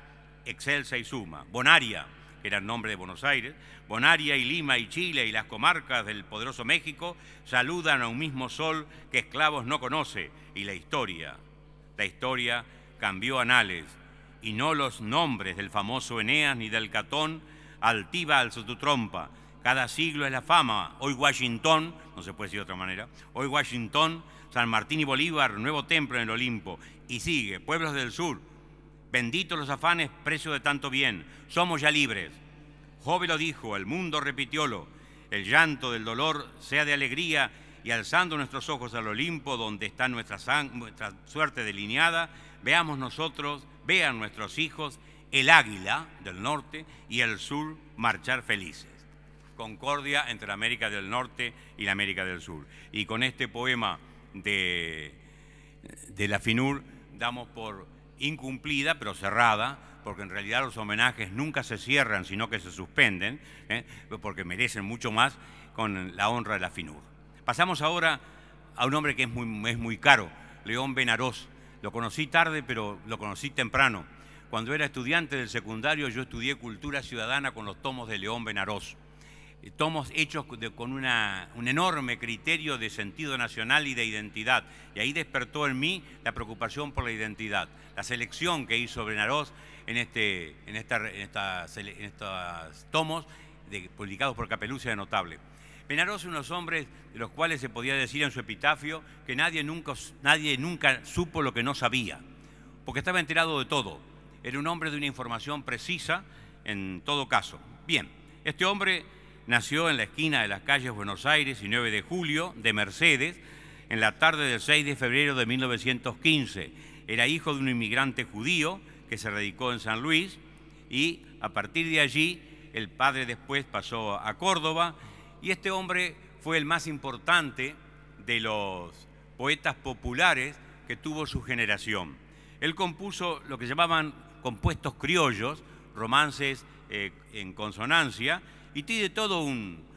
excelsa y suma. Bonaria, que era el nombre de Buenos Aires, Bonaria y Lima y Chile y las comarcas del poderoso México saludan a un mismo sol que esclavos no conoce y la historia, la historia cambió anales y no los nombres del famoso Eneas ni del Catón, altiva alzó tu trompa cada siglo es la fama. Hoy Washington, no se puede decir de otra manera, hoy Washington, San Martín y Bolívar, nuevo templo en el Olimpo. Y sigue, pueblos del sur, benditos los afanes, precio de tanto bien, somos ya libres. Jove lo dijo, el mundo repitiólo, el llanto del dolor sea de alegría y alzando nuestros ojos al Olimpo, donde está nuestra, nuestra suerte delineada, veamos nosotros, vean nuestros hijos, el águila del norte y el sur marchar felices concordia entre la América del Norte y la América del Sur. Y con este poema de, de la FINUR damos por incumplida, pero cerrada, porque en realidad los homenajes nunca se cierran, sino que se suspenden, ¿eh? porque merecen mucho más con la honra de la FINUR. Pasamos ahora a un hombre que es muy, es muy caro, León Benarós. Lo conocí tarde, pero lo conocí temprano. Cuando era estudiante del secundario yo estudié cultura ciudadana con los tomos de León Benarós tomos hechos con un enorme criterio de sentido nacional y de identidad. Y ahí despertó en mí la preocupación por la identidad. La selección que hizo Benarós en, este, en, esta, en, estos tomos de, publicados por Capelucia de Notable. Benarós es unos hombres de los cuales se podía decir en su epitafio que nadie nunca, nadie nunca supo lo que no sabía, porque estaba enterado de todo. Era un hombre de una información precisa en todo caso. Bien, este hombre nació en la esquina de las calles Buenos Aires y 9 de julio de Mercedes en la tarde del 6 de febrero de 1915. Era hijo de un inmigrante judío que se radicó en San Luis y a partir de allí el padre después pasó a Córdoba y este hombre fue el más importante de los poetas populares que tuvo su generación. Él compuso lo que llamaban compuestos criollos, romances eh, en consonancia, y tiene todo un,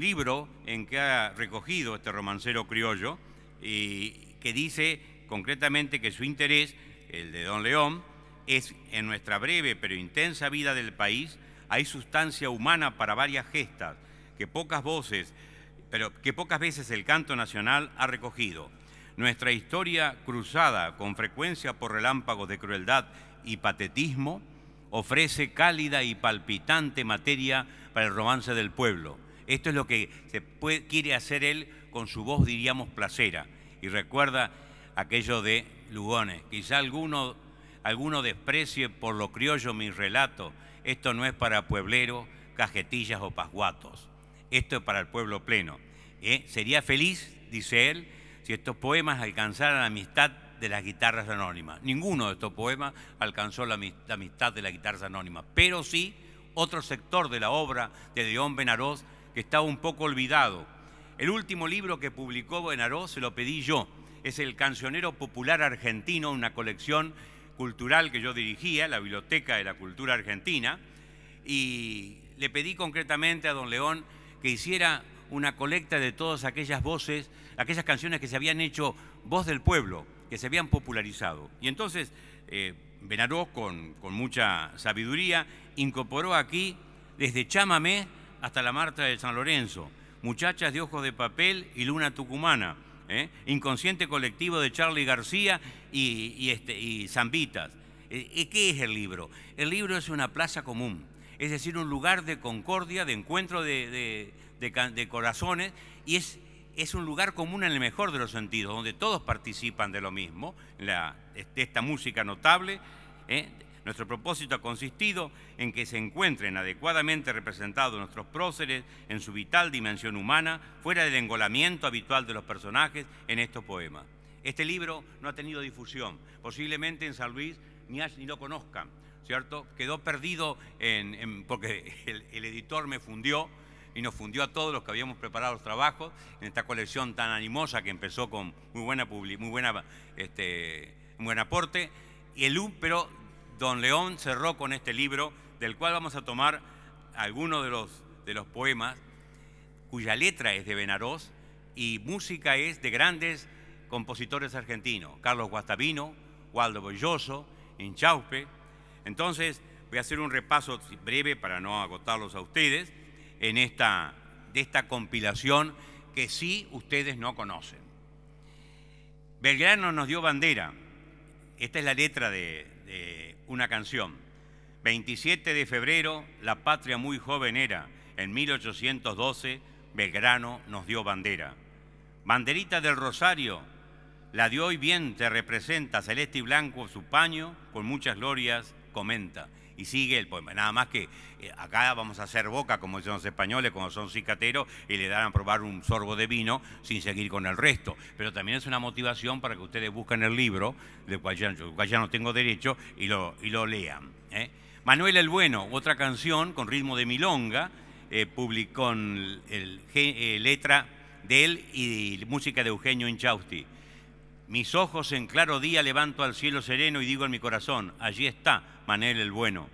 libro en que ha recogido este romancero criollo y que dice concretamente que su interés, el de Don León, es en nuestra breve pero intensa vida del país hay sustancia humana para varias gestas que pocas voces, pero que pocas veces el canto nacional ha recogido. Nuestra historia cruzada con frecuencia por relámpagos de crueldad y patetismo ofrece cálida y palpitante materia para el romance del pueblo. Esto es lo que se quiere hacer él con su voz, diríamos, placera. Y recuerda aquello de Lugones. Quizá alguno, alguno desprecie por lo criollo mi relato. Esto no es para puebleros, cajetillas o pasguatos. Esto es para el pueblo pleno. ¿Eh? Sería feliz, dice él, si estos poemas alcanzaran amistad de las guitarras anónimas. Ninguno de estos poemas alcanzó la, amistad de las guitarras anónimas, pero sí otro sector de la obra de León Benaroz que estaba un poco olvidado. El último libro que publicó Benaroz se lo pedí yo. Es El Cancionero Popular Argentino, una colección cultural que yo dirigía, la Biblioteca de la Cultura Argentina, y le pedí concretamente a don León que hiciera una colecta de todas aquellas voces, aquellas canciones que se habían hecho voz del pueblo, que se habían popularizado. Y entonces eh, Benaró, con, con, mucha sabiduría, incorporó aquí desde Chamamé hasta la Marta de San Lorenzo, Muchachas de Ojos de Papel y Luna Tucumana, ¿eh? Inconsciente Colectivo de Charlie García y, este, Zambitas. Eh, qué es el libro? El libro es una plaza común, es decir, un lugar de concordia, de encuentro de corazones, y es es un lugar común en el mejor de los sentidos, donde todos participan de lo mismo, de este, esta música notable. ¿eh? Nuestro propósito ha consistido en que se encuentren adecuadamente representados nuestros próceres en su vital dimensión humana, fuera del engolamiento habitual de los personajes en estos poemas. Este libro no ha tenido difusión, posiblemente en San Luis ni, ni lo conozcan, ¿cierto? Quedó perdido en, porque el editor me fundió, y nos fundió a todos los que habíamos preparado los trabajos en esta colección tan animosa que empezó con muy buena muy buena este, buen aporte y el pero Don León cerró con este libro del cual vamos a tomar algunos de los de los poemas cuya letra es de Benarós y música es de grandes compositores argentinos, Carlos Guastavino, Waldo Bolloso, Inchauspe. Entonces, voy a hacer un repaso breve para no agotarlos a ustedes en esta, de esta compilación que sí ustedes no conocen. Belgrano nos dio bandera. Esta es la letra de, de una canción. 27 de febrero, la patria muy joven era. En 1812, Belgrano nos dio bandera. Banderita del Rosario, la de hoy bien te representa, celeste y blanco su paño, con muchas glorias comenta y sigue el poema. Nada más que eh, acá vamos a hacer boca, como dicen los españoles, cuando son cicateros, y le dan a probar un sorbo de vino sin seguir con el resto. Pero también es una motivación para que ustedes busquen el libro, de cual ya, no tengo derecho, y lo, y lo lean. ¿eh? Manuel el Bueno, otra canción con ritmo de milonga, eh, publicó el, eh, letra de él y, y música de Eugenio Inchausti. Mis ojos en claro día levanto al cielo sereno y digo en mi corazón, allí está Manel el Bueno.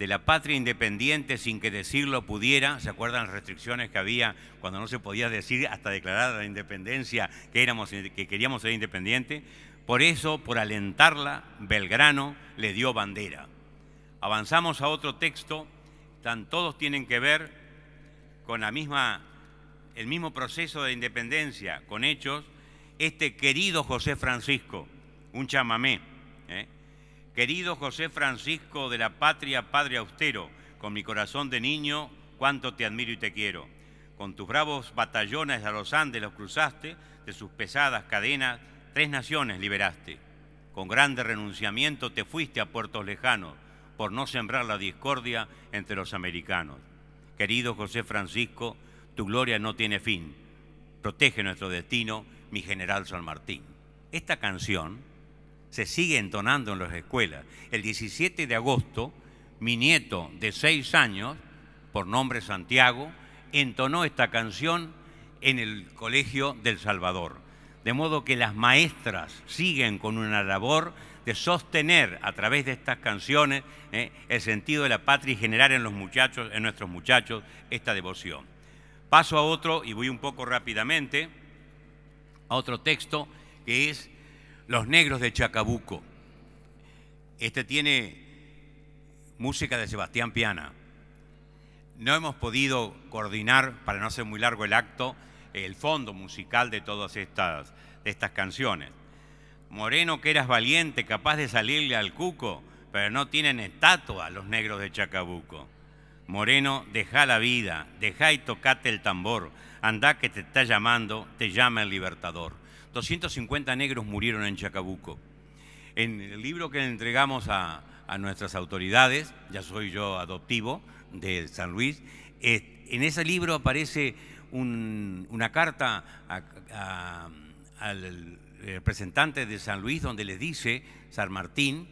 De la patria independiente sin que decirlo pudiera, ¿se acuerdan las restricciones que había cuando no se podía decir hasta declarar la independencia que, éramos, que queríamos ser independiente? Por eso, por alentarla, Belgrano le dio bandera. Avanzamos a otro texto, tan todos tienen que ver con la misma, el mismo proceso de independencia, con hechos este querido José Francisco, un chamamé, ¿eh? querido José Francisco de la patria, padre austero, con mi corazón de niño, cuánto te admiro y te quiero. Con tus bravos batallones a los Andes los cruzaste, de sus pesadas cadenas tres naciones liberaste. Con grande renunciamiento te fuiste a puertos lejanos por no sembrar la discordia entre los americanos. Querido José Francisco, tu gloria no tiene fin. Protege nuestro destino mi general San Martín. Esta canción se sigue entonando en las escuelas. El 17 de agosto, mi nieto de seis años, por nombre Santiago, entonó esta canción en el Colegio del Salvador. De modo que las maestras siguen con una labor de sostener a través de estas canciones eh, el sentido de la patria y generar en los muchachos, en nuestros muchachos, esta devoción. Paso a otro y voy un poco rápidamente a otro texto que es Los Negros de Chacabuco. Este tiene música de Sebastián Piana. No hemos podido coordinar, para no hacer muy largo el acto, el fondo musical de todas estas, de estas canciones. Moreno, que eras valiente, capaz de salirle al cuco, pero no tienen estatua los negros de Chacabuco. Moreno, deja la vida, deja y tocate el tambor. Andá que te está llamando, te llama el libertador. 250 negros murieron en Chacabuco. En el libro que le entregamos a, nuestras autoridades, ya soy yo adoptivo de San Luis, en ese libro aparece una carta al representante de San Luis donde le dice, San Martín,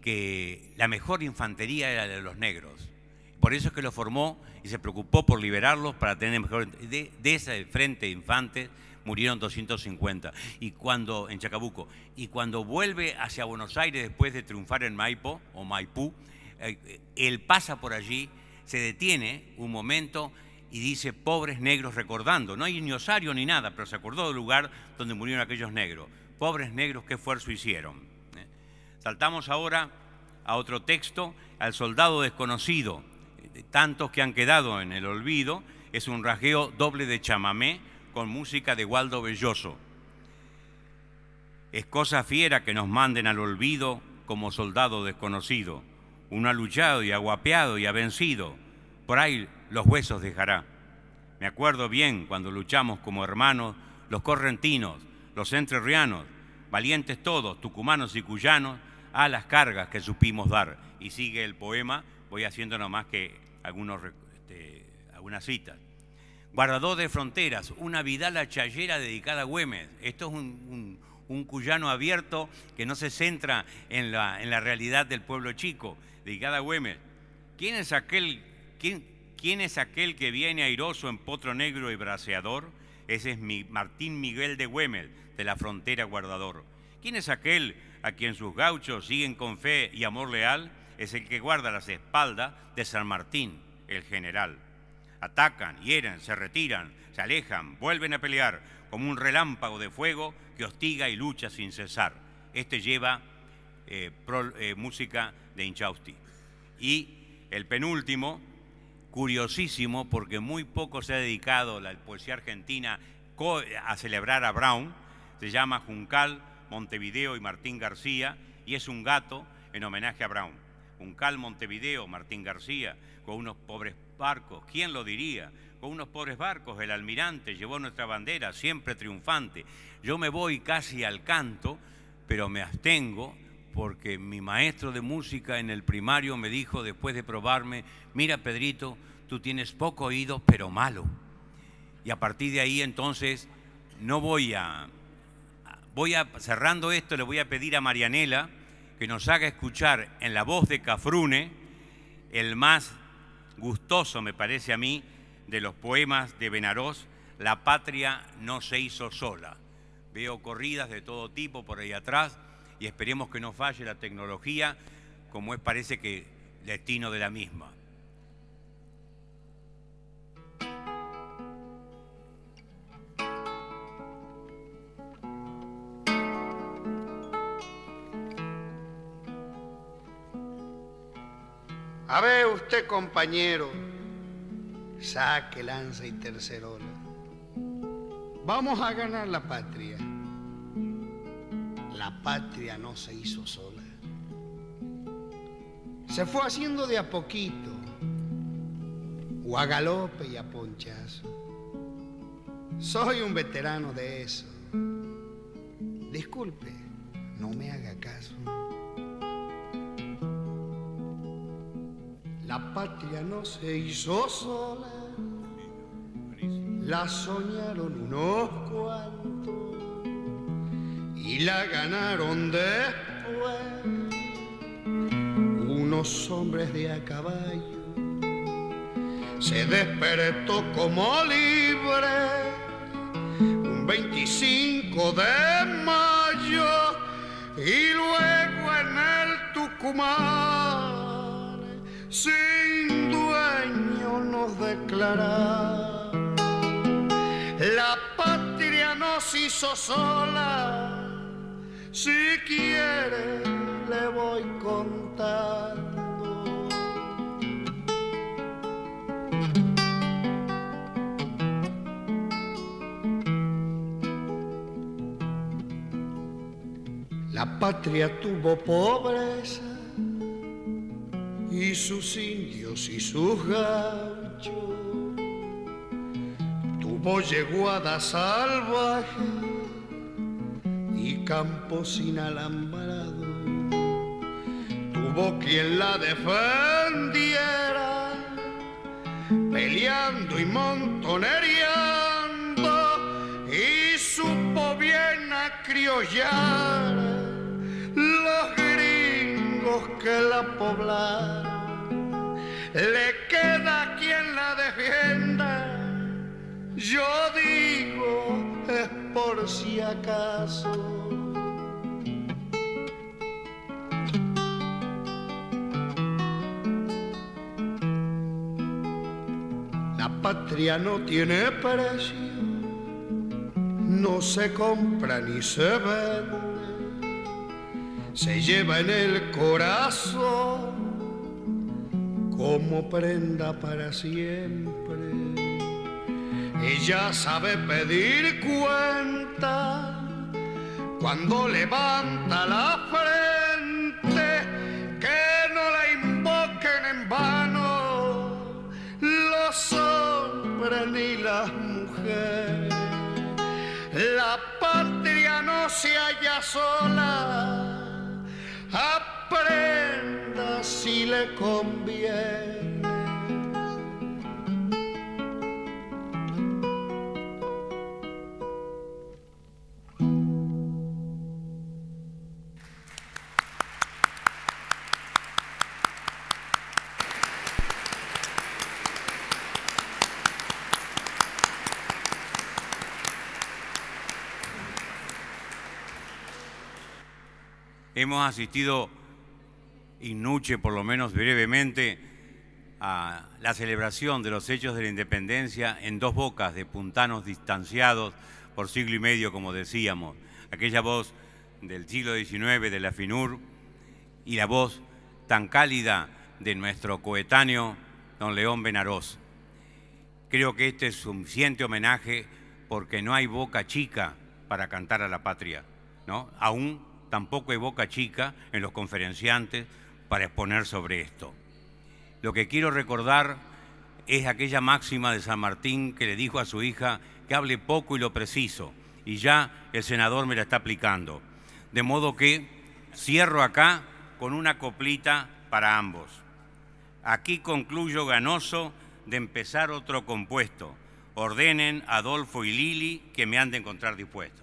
que la mejor infantería era la de los negros por eso es que lo formó y se preocupó por liberarlos para tener mejor... De, de ese frente infante infantes murieron 250. Y cuando, en Chacabuco, y cuando vuelve hacia Buenos Aires después de triunfar en Maipo o Maipú, eh, eh, él pasa por allí, se detiene un momento y dice, pobres negros recordando, no hay ni osario ni nada, pero se acordó del lugar donde murieron aquellos negros. Pobres negros, qué esfuerzo hicieron. ¿eh? Saltamos ahora a otro texto, al soldado desconocido, de tantos que han quedado en el olvido es un rasgueo doble de chamamé con música de Waldo Belloso. Es cosa fiera que nos manden al olvido como soldado desconocido, uno ha luchado y aguapeado y ha vencido, por ahí los huesos dejará. Me acuerdo bien cuando luchamos como hermanos los correntinos, los entrerrianos, valientes todos, tucumanos y cuyanos, a las cargas que supimos dar. Y sigue el poema, voy haciendo nomás que este, algunas citas. Guardador de fronteras, una vidala chayera dedicada a Güemes. Esto es un, cuyano abierto que no se centra en la, realidad del pueblo chico, dedicada a Güemes. ¿Quién es aquel, quién es aquel que viene airoso en potro negro y braceador? Ese es mi, Martín Miguel de Güemes, de la frontera guardador. ¿Quién es aquel a quien sus gauchos siguen con fe y amor leal? es el que guarda las espaldas de San Martín, el general. Atacan, hieren, se retiran, se alejan, vuelven a pelear, como un relámpago de fuego que hostiga y lucha sin cesar. Este lleva eh, eh, música de Inchausti. Y el penúltimo, curiosísimo, porque muy poco se ha dedicado la poesía argentina a celebrar a Brown, se llama Juncal, Montevideo y Martín García, y es un gato en homenaje a Brown. Cal Montevideo, Martín García, con unos pobres barcos, ¿quién lo diría? Con unos pobres barcos, el almirante llevó nuestra bandera, siempre triunfante. Yo me voy casi al canto, pero me abstengo porque mi maestro de música en el primario me dijo después de probarme, mira Pedrito, tú tienes poco oído, pero malo. Y a partir de ahí entonces no voy a... Voy a, cerrando esto, le voy a pedir a Marianela, que nos haga escuchar en la voz de Cafrune el más gustoso, me parece a mí, de los poemas de Benarós, La patria no se hizo sola. Veo corridas de todo tipo por ahí atrás y esperemos que no falle la tecnología como es parece que destino de la misma. A ver usted, compañero, saque lanza y tercerola. Vamos a ganar la patria. La patria no se hizo sola. Se fue haciendo de a poquito, o a galope y a ponchazo. Soy un veterano de eso. Disculpe, no me haga caso. La patria no se hizo sola, la soñaron unos cuantos y la ganaron después unos hombres de a caballo. Se despertó como libre un 25 de mayo y luego en el Tucumán sin dueño nos declara. La patria nos hizo sola, si quiere le voy contando. La patria tuvo pobreza y sus indios y sus ganchos. Tuvo yeguada salvaje y campo sin Tuvo quien la defendiera, peleando y montonereando, y supo bien criollar que la pobla Le queda quien la defienda. Yo digo, es por si acaso. La patria no tiene precio, no se compra ni se vende se lleva en el corazón como prenda para siempre. Ella sabe pedir cuenta cuando levanta la frente, que no la invoquen en vano los hombres ni las mujeres. La patria no se halla sola aprenda si le conviene. hemos asistido, Inuche por lo menos brevemente, a la celebración de los hechos de la independencia en dos bocas de puntanos distanciados por siglo y medio, como decíamos. Aquella voz del siglo XIX de la FINUR y la voz tan cálida de nuestro coetáneo, don León Benarós. Creo que este es suficiente homenaje porque no hay boca chica para cantar a la patria, ¿no? Aún tampoco hay boca chica en los conferenciantes para exponer sobre esto. Lo que quiero recordar es aquella máxima de San Martín que le dijo a su hija que hable poco y lo preciso, y ya el senador me la está aplicando. De modo que cierro acá con una coplita para ambos. Aquí concluyo ganoso de empezar otro compuesto. Ordenen Adolfo y Lili que me han de encontrar dispuesto.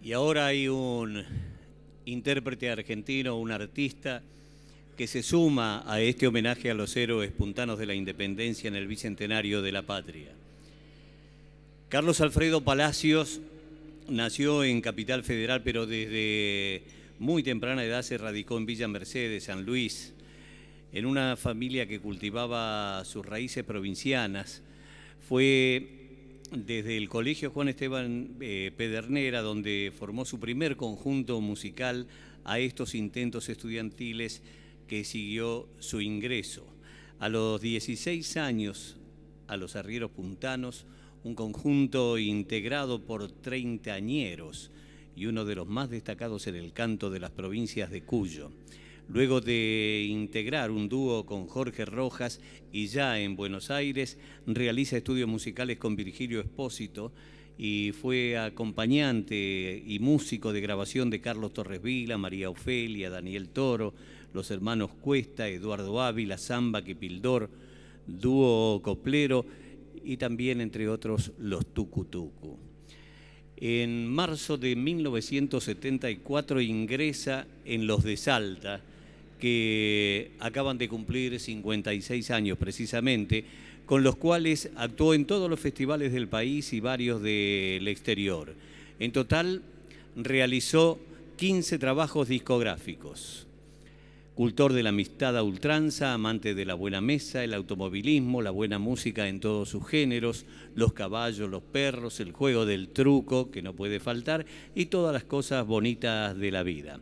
Y ahora hay un intérprete argentino, un artista que se suma a este homenaje a los héroes puntanos de la independencia en el bicentenario de la patria. Carlos Alfredo Palacios Nació en Capital Federal, pero desde muy temprana edad se radicó en Villa Mercedes, San Luis, en una familia que cultivaba sus raíces provincianas. Fue desde el Colegio Juan Esteban eh, Pedernera, donde formó su primer conjunto musical a estos intentos estudiantiles que siguió su ingreso. A los 16 años, a los arrieros puntanos, un conjunto integrado por añeros y uno de los más destacados en el canto de las provincias de Cuyo. Luego de integrar un dúo con Jorge Rojas y ya en Buenos Aires, realiza estudios musicales con Virgilio Espósito y fue acompañante y músico de grabación de Carlos Torres Vila, María Ofelia, Daniel Toro, los hermanos Cuesta, Eduardo Ávila, Zamba, Quepildor, dúo coplero y también, entre otros, los tucutucu. En marzo de 1974 ingresa en los de Salta, que acaban de cumplir 56 años precisamente, con los cuales actuó en todos los festivales del país y varios del exterior. En total realizó 15 trabajos discográficos cultor de la amistad a ultranza, amante de la buena mesa, el automovilismo, la buena música en todos sus géneros, los caballos, los perros, el juego del truco, que no puede faltar, y todas las cosas bonitas de la vida.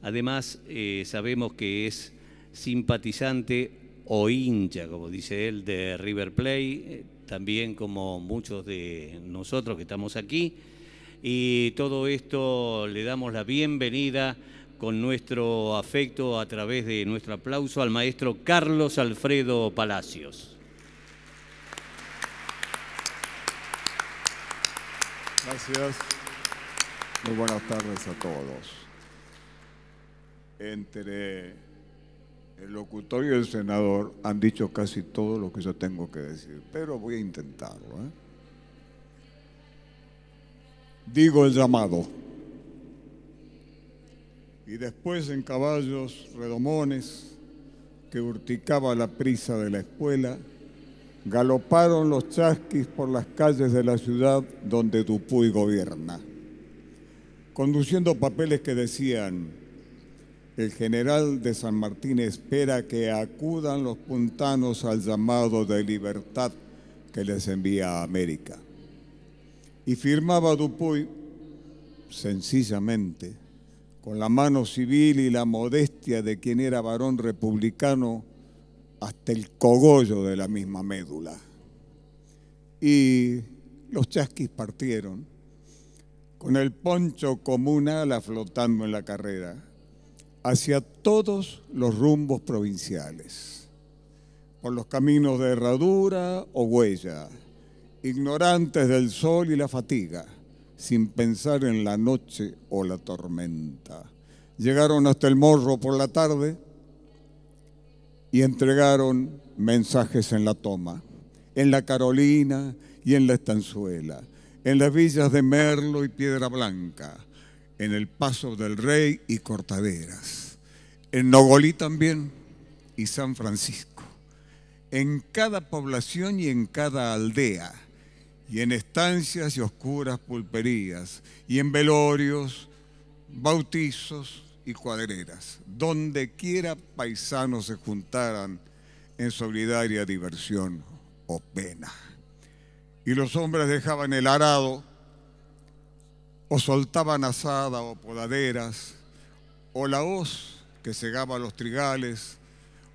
Además, eh, sabemos que es simpatizante o hincha, como dice él, de River Play, eh, también como muchos de nosotros que estamos aquí. Y todo esto le damos la bienvenida con nuestro afecto a través de nuestro aplauso al maestro Carlos Alfredo Palacios. Gracias. Muy buenas tardes a todos. Entre el locutor y el senador han dicho casi todo lo que yo tengo que decir, pero voy a intentarlo. ¿eh? Digo el llamado y después en caballos redomones que urticaba la prisa de la escuela, galoparon los chasquis por las calles de la ciudad donde Dupuy gobierna, conduciendo papeles que decían, el general de San Martín espera que acudan los puntanos al llamado de libertad que les envía a América. Y firmaba Dupuy, sencillamente, con la mano civil y la modestia de quien era varón republicano hasta el cogollo de la misma médula. Y los chasquis partieron, con el poncho como un ala flotando en la carrera, hacia todos los rumbos provinciales, por los caminos de herradura o huella, ignorantes del sol y la fatiga sin pensar en la noche o la tormenta. Llegaron hasta el morro por la tarde y entregaron mensajes en la toma, en la Carolina y en la Estanzuela, en las villas de Merlo y Piedra Blanca, en el Paso del Rey y Cortaderas, en Nogolí también y San Francisco, en cada población y en cada aldea y en estancias y oscuras pulperías, y en velorios, bautizos y cuadreras, donde quiera paisanos se juntaran en solidaria diversión o pena. Y los hombres dejaban el arado, o soltaban asada o podaderas, o la hoz que cegaba los trigales,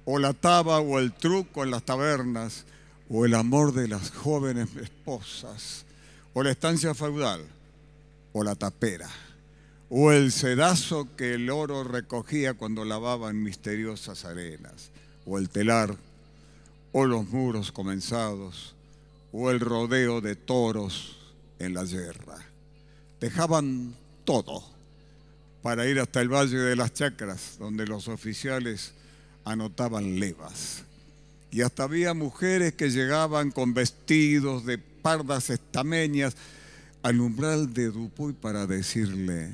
o la taba o el truco en las tabernas, o el amor de las jóvenes esposas, o la estancia feudal, o la tapera, o el sedazo que el oro recogía cuando lavaban misteriosas arenas, o el telar, o los muros comenzados, o el rodeo de toros en la guerra. Dejaban todo para ir hasta el Valle de las Chacras, donde los oficiales anotaban levas y hasta había mujeres que llegaban con vestidos de pardas estameñas al umbral de Dupuy para decirle,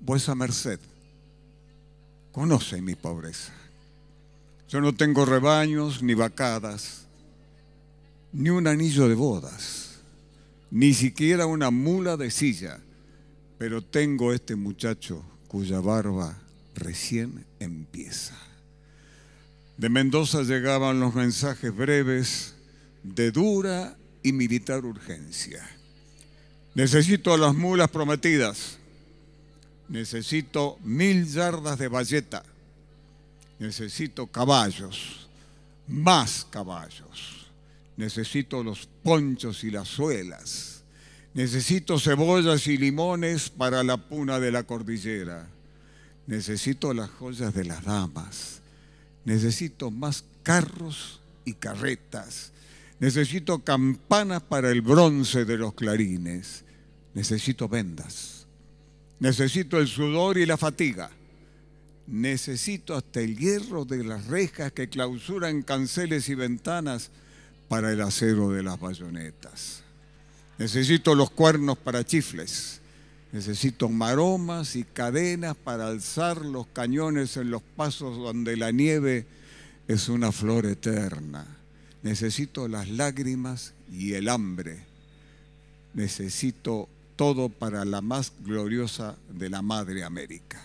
vuesa merced, conoce mi pobreza. Yo no tengo rebaños ni vacadas, ni un anillo de bodas, ni siquiera una mula de silla, pero tengo este muchacho cuya barba recién empieza. De Mendoza llegaban los mensajes breves de dura y militar urgencia. Necesito las mulas prometidas. Necesito mil yardas de valleta. Necesito caballos, más caballos. Necesito los ponchos y las suelas. Necesito cebollas y limones para la puna de la cordillera. Necesito las joyas de las damas Necesito más carros y carretas. Necesito campanas para el bronce de los clarines. Necesito vendas. Necesito el sudor y la fatiga. Necesito hasta el hierro de las rejas que clausuran canceles y ventanas para el acero de las bayonetas. Necesito los cuernos para chifles. Necesito maromas y cadenas para alzar los cañones en los pasos donde la nieve es una flor eterna. Necesito las lágrimas y el hambre. Necesito todo para la más gloriosa de la Madre América.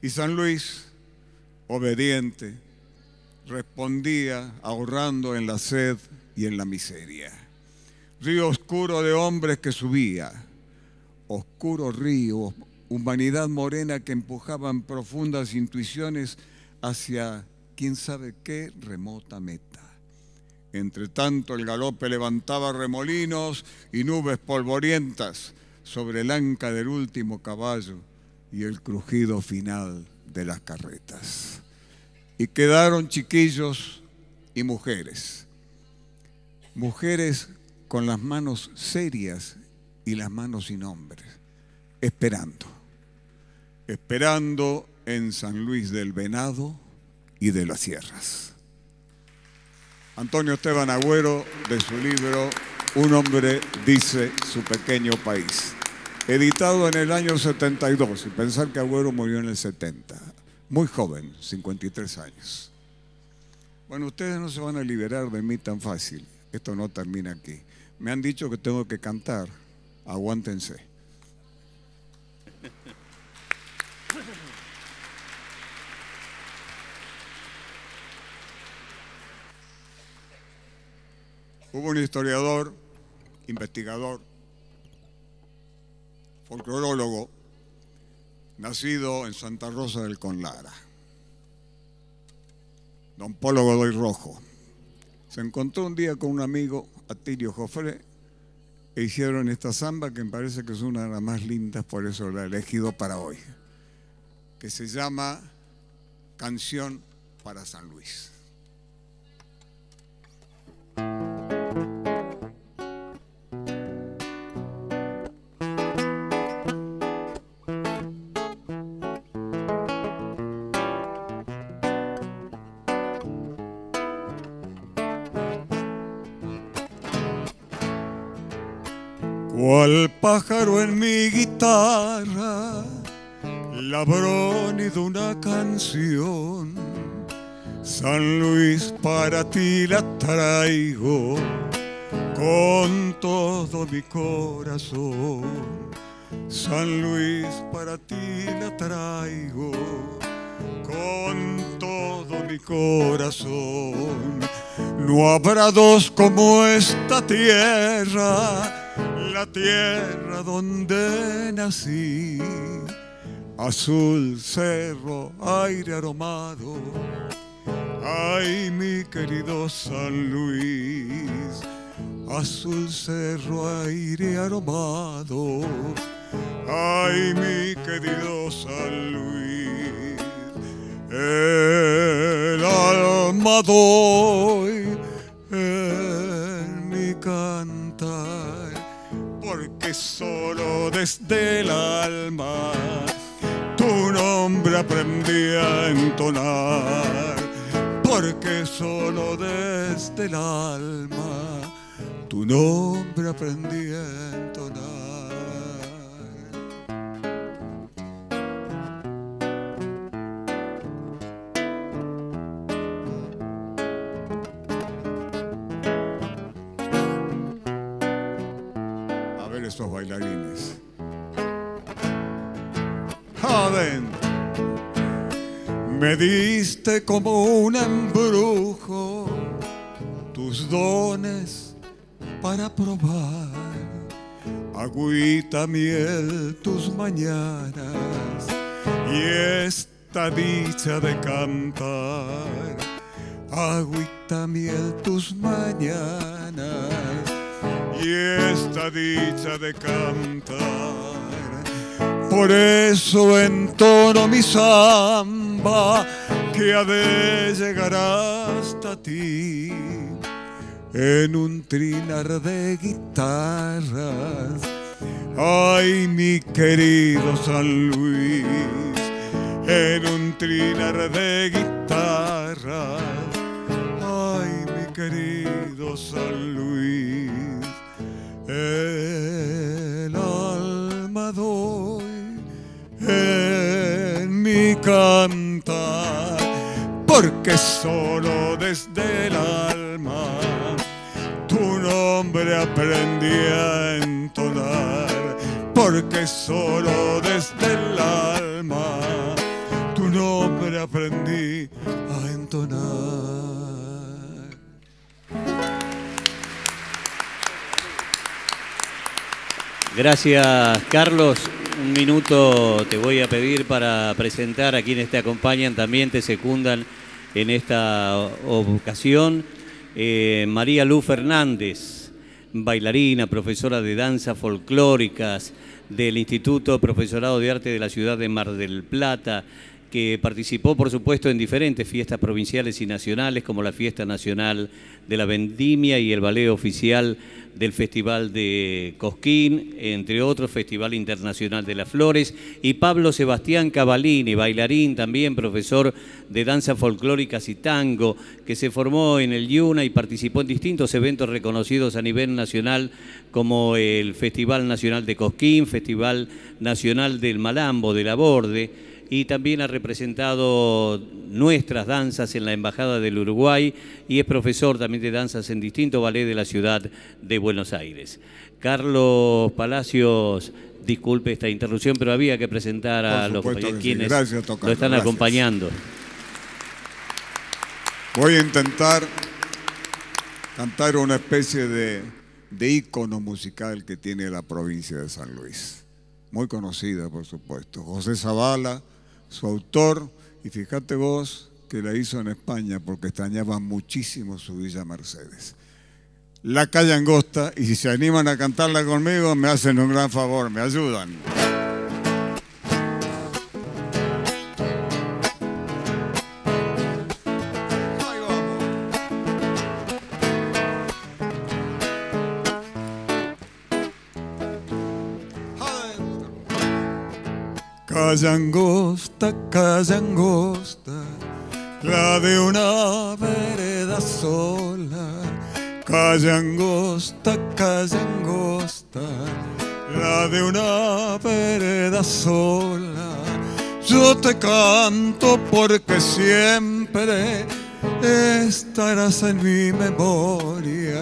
Y San Luis, obediente, respondía ahorrando en la sed y en la miseria. Río oscuro de hombres que subía oscuro río, humanidad morena que empujaban profundas intuiciones hacia quién sabe qué remota meta. Entre tanto el galope levantaba remolinos y nubes polvorientas sobre el anca del último caballo y el crujido final de las carretas. Y quedaron chiquillos y mujeres. Mujeres con las manos serias y las manos sin nombre, esperando, esperando en San Luis del Venado y de las Sierras. Antonio Esteban Agüero, de su libro Un hombre dice su pequeño país, editado en el año 72, y pensar que Agüero murió en el 70, muy joven, 53 años. Bueno, ustedes no se van a liberar de mí tan fácil, esto no termina aquí. Me han dicho que tengo que cantar aguántense. Hubo un historiador, investigador, folclorólogo, nacido en Santa Rosa del Conlara, don Polo Godoy Rojo. Se encontró un día con un amigo, Atilio Jofré, e hicieron esta samba que me parece que es una de las más lindas, por eso la he elegido para hoy, que se llama Canción para San Luis. al pájaro en mi guitarra, labrón de una canción. San Luis para ti la traigo con todo mi corazón. San Luis para ti la traigo con todo mi corazón. No habrá dos como esta tierra la tierra donde nací. Azul, cerro, aire aromado. Ay, mi querido San Luis. Azul, cerro, aire aromado. Ay, mi querido San Luis. El alma doy en mi canta solo desde el alma tu nombre aprendí a entonar, porque solo desde el alma tu nombre aprendí a entonar. estos bailarines. Joven, me diste como un embrujo tus dones para probar. Agüita, miel, tus mañanas y esta dicha de cantar. Agüita, miel, tus mañanas y esta dicha de cantar. Por eso entono mi samba que ha de llegar hasta ti en un trinar de guitarras. Ay, mi querido San Luis, en un trinar de guitarras. Ay, mi querido San Luis. El alma doy en mi cantar, porque solo desde el alma tu nombre aprendí a entonar, porque solo desde el alma tu nombre aprendí a entonar. Gracias, Carlos. Un minuto te voy a pedir para presentar a quienes te acompañan, también te secundan en esta ocasión. Eh, María Lu Fernández, bailarina, profesora de danzas folclóricas del Instituto Profesorado de Arte de la Ciudad de Mar del Plata que participó, por supuesto, en diferentes fiestas provinciales y nacionales, como la Fiesta Nacional de la Vendimia y el Ballet Oficial del Festival de Cosquín, entre otros, Festival Internacional de las Flores, y Pablo Sebastián Cavallini, bailarín también, profesor de danza folclórica y tango, que se formó en el Yuna y participó en distintos eventos reconocidos a nivel nacional, como el Festival Nacional de Cosquín, Festival Nacional del Malambo, de la Borde, y también ha representado nuestras danzas en la Embajada del Uruguay y es profesor también de danzas en distintos ballet de la ciudad de Buenos Aires. Carlos Palacios, disculpe esta interrupción, pero había que presentar a los compañeros quienes lo están acompañando. Voy a intentar cantar una especie de, de ícono musical que tiene la provincia de San Luis muy conocida, por supuesto. José Zavala su autor, y fíjate vos que la hizo en España porque extrañaba muchísimo su Villa Mercedes. La calle angosta, y si se animan a cantarla conmigo, me hacen un gran favor, me ayudan. Calle angosta calle angosta, la de una vereda sola. Calle angosta, calle angosta, la de una vereda sola. Yo te canto porque siempre estarás en mi memoria.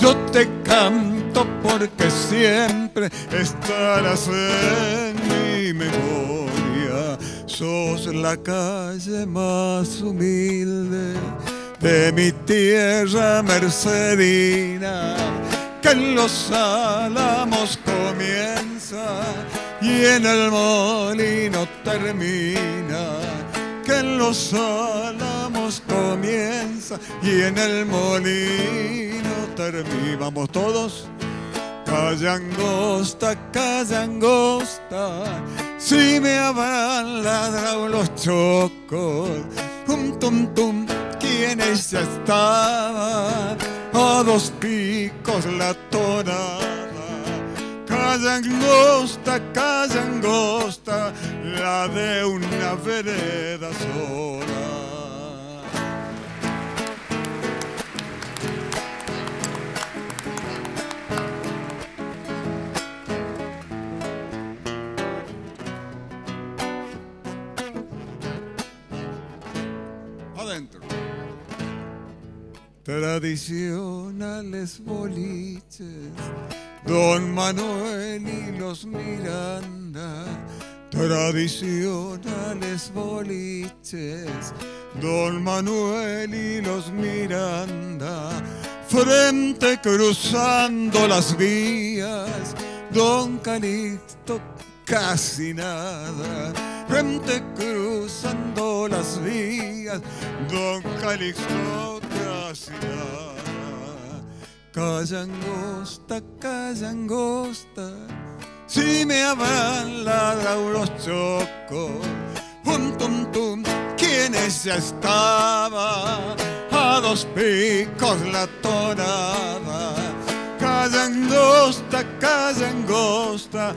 Yo te canto porque siempre estarás en mi memoria. Sos la calle más humilde de mi tierra mercedina, que en los álamos comienza y en el molino termina, que en los álamos comienza y en el molino termina. Vamos todos. Calle angosta, calle angosta, si me habrán ladrado los chocos, Tum, tum tum, quién ya estaba, a dos picos la torada? Calla angosta, calla angosta, la de una vereda sola. tradicionales boliches, Don Manuel y los Miranda, tradicionales boliches, Don Manuel y los Miranda, frente cruzando las vías, Don Calixto casi nada, frente cruzando las vías, Don Calixto gracia. angosta, calla angosta, si me habrán ladrado los chocos. Un tum tum, quienes ya estaba, a dos picos la tonada. Calla angosta, calla angosta,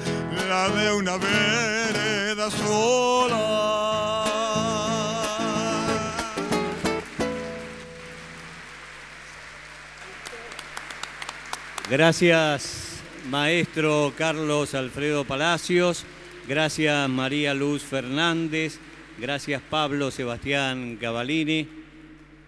la de una vereda sola. Gracias, maestro Carlos Alfredo Palacios. Gracias, María Luz Fernández. Gracias, Pablo Sebastián Cavallini.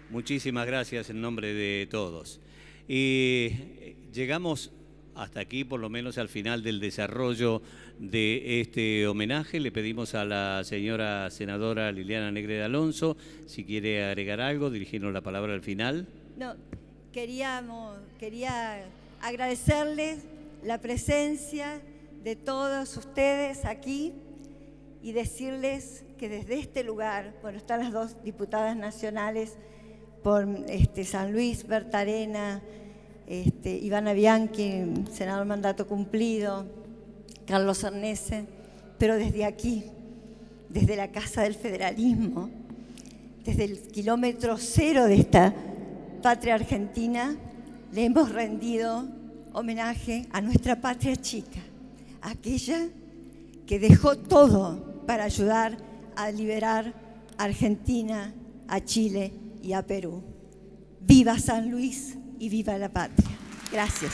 Muchísimas gracias en nombre de todos. Y eh, llegamos hasta aquí, por lo menos al final del desarrollo de este homenaje. Le pedimos a la señora senadora Liliana Negre de Alonso si quiere agregar algo, dirigirnos la palabra al final. No, queríamos, quería agradecerles la presencia de todos ustedes aquí y decirles que desde este lugar, bueno, están las dos diputadas nacionales por este, San Luis, Bertarena, este, Ivana Bianchi, senador mandato cumplido, Carlos Arnese, pero desde aquí, desde la Casa del Federalismo, desde el kilómetro cero de esta patria argentina, le hemos rendido homenaje a nuestra patria chica, aquella que dejó todo para ayudar a liberar a Argentina, a Chile y a Perú. Viva San Luis y viva la patria. Gracias.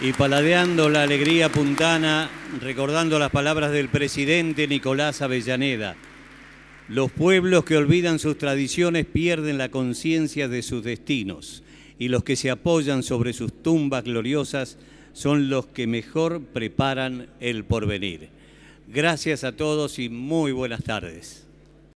Y paladeando la alegría puntana, recordando las palabras del presidente Nicolás Avellaneda. Los pueblos que olvidan sus tradiciones pierden la conciencia de sus destinos y los que se apoyan sobre sus tumbas gloriosas son los que mejor preparan el porvenir. Gracias a todos y muy buenas tardes.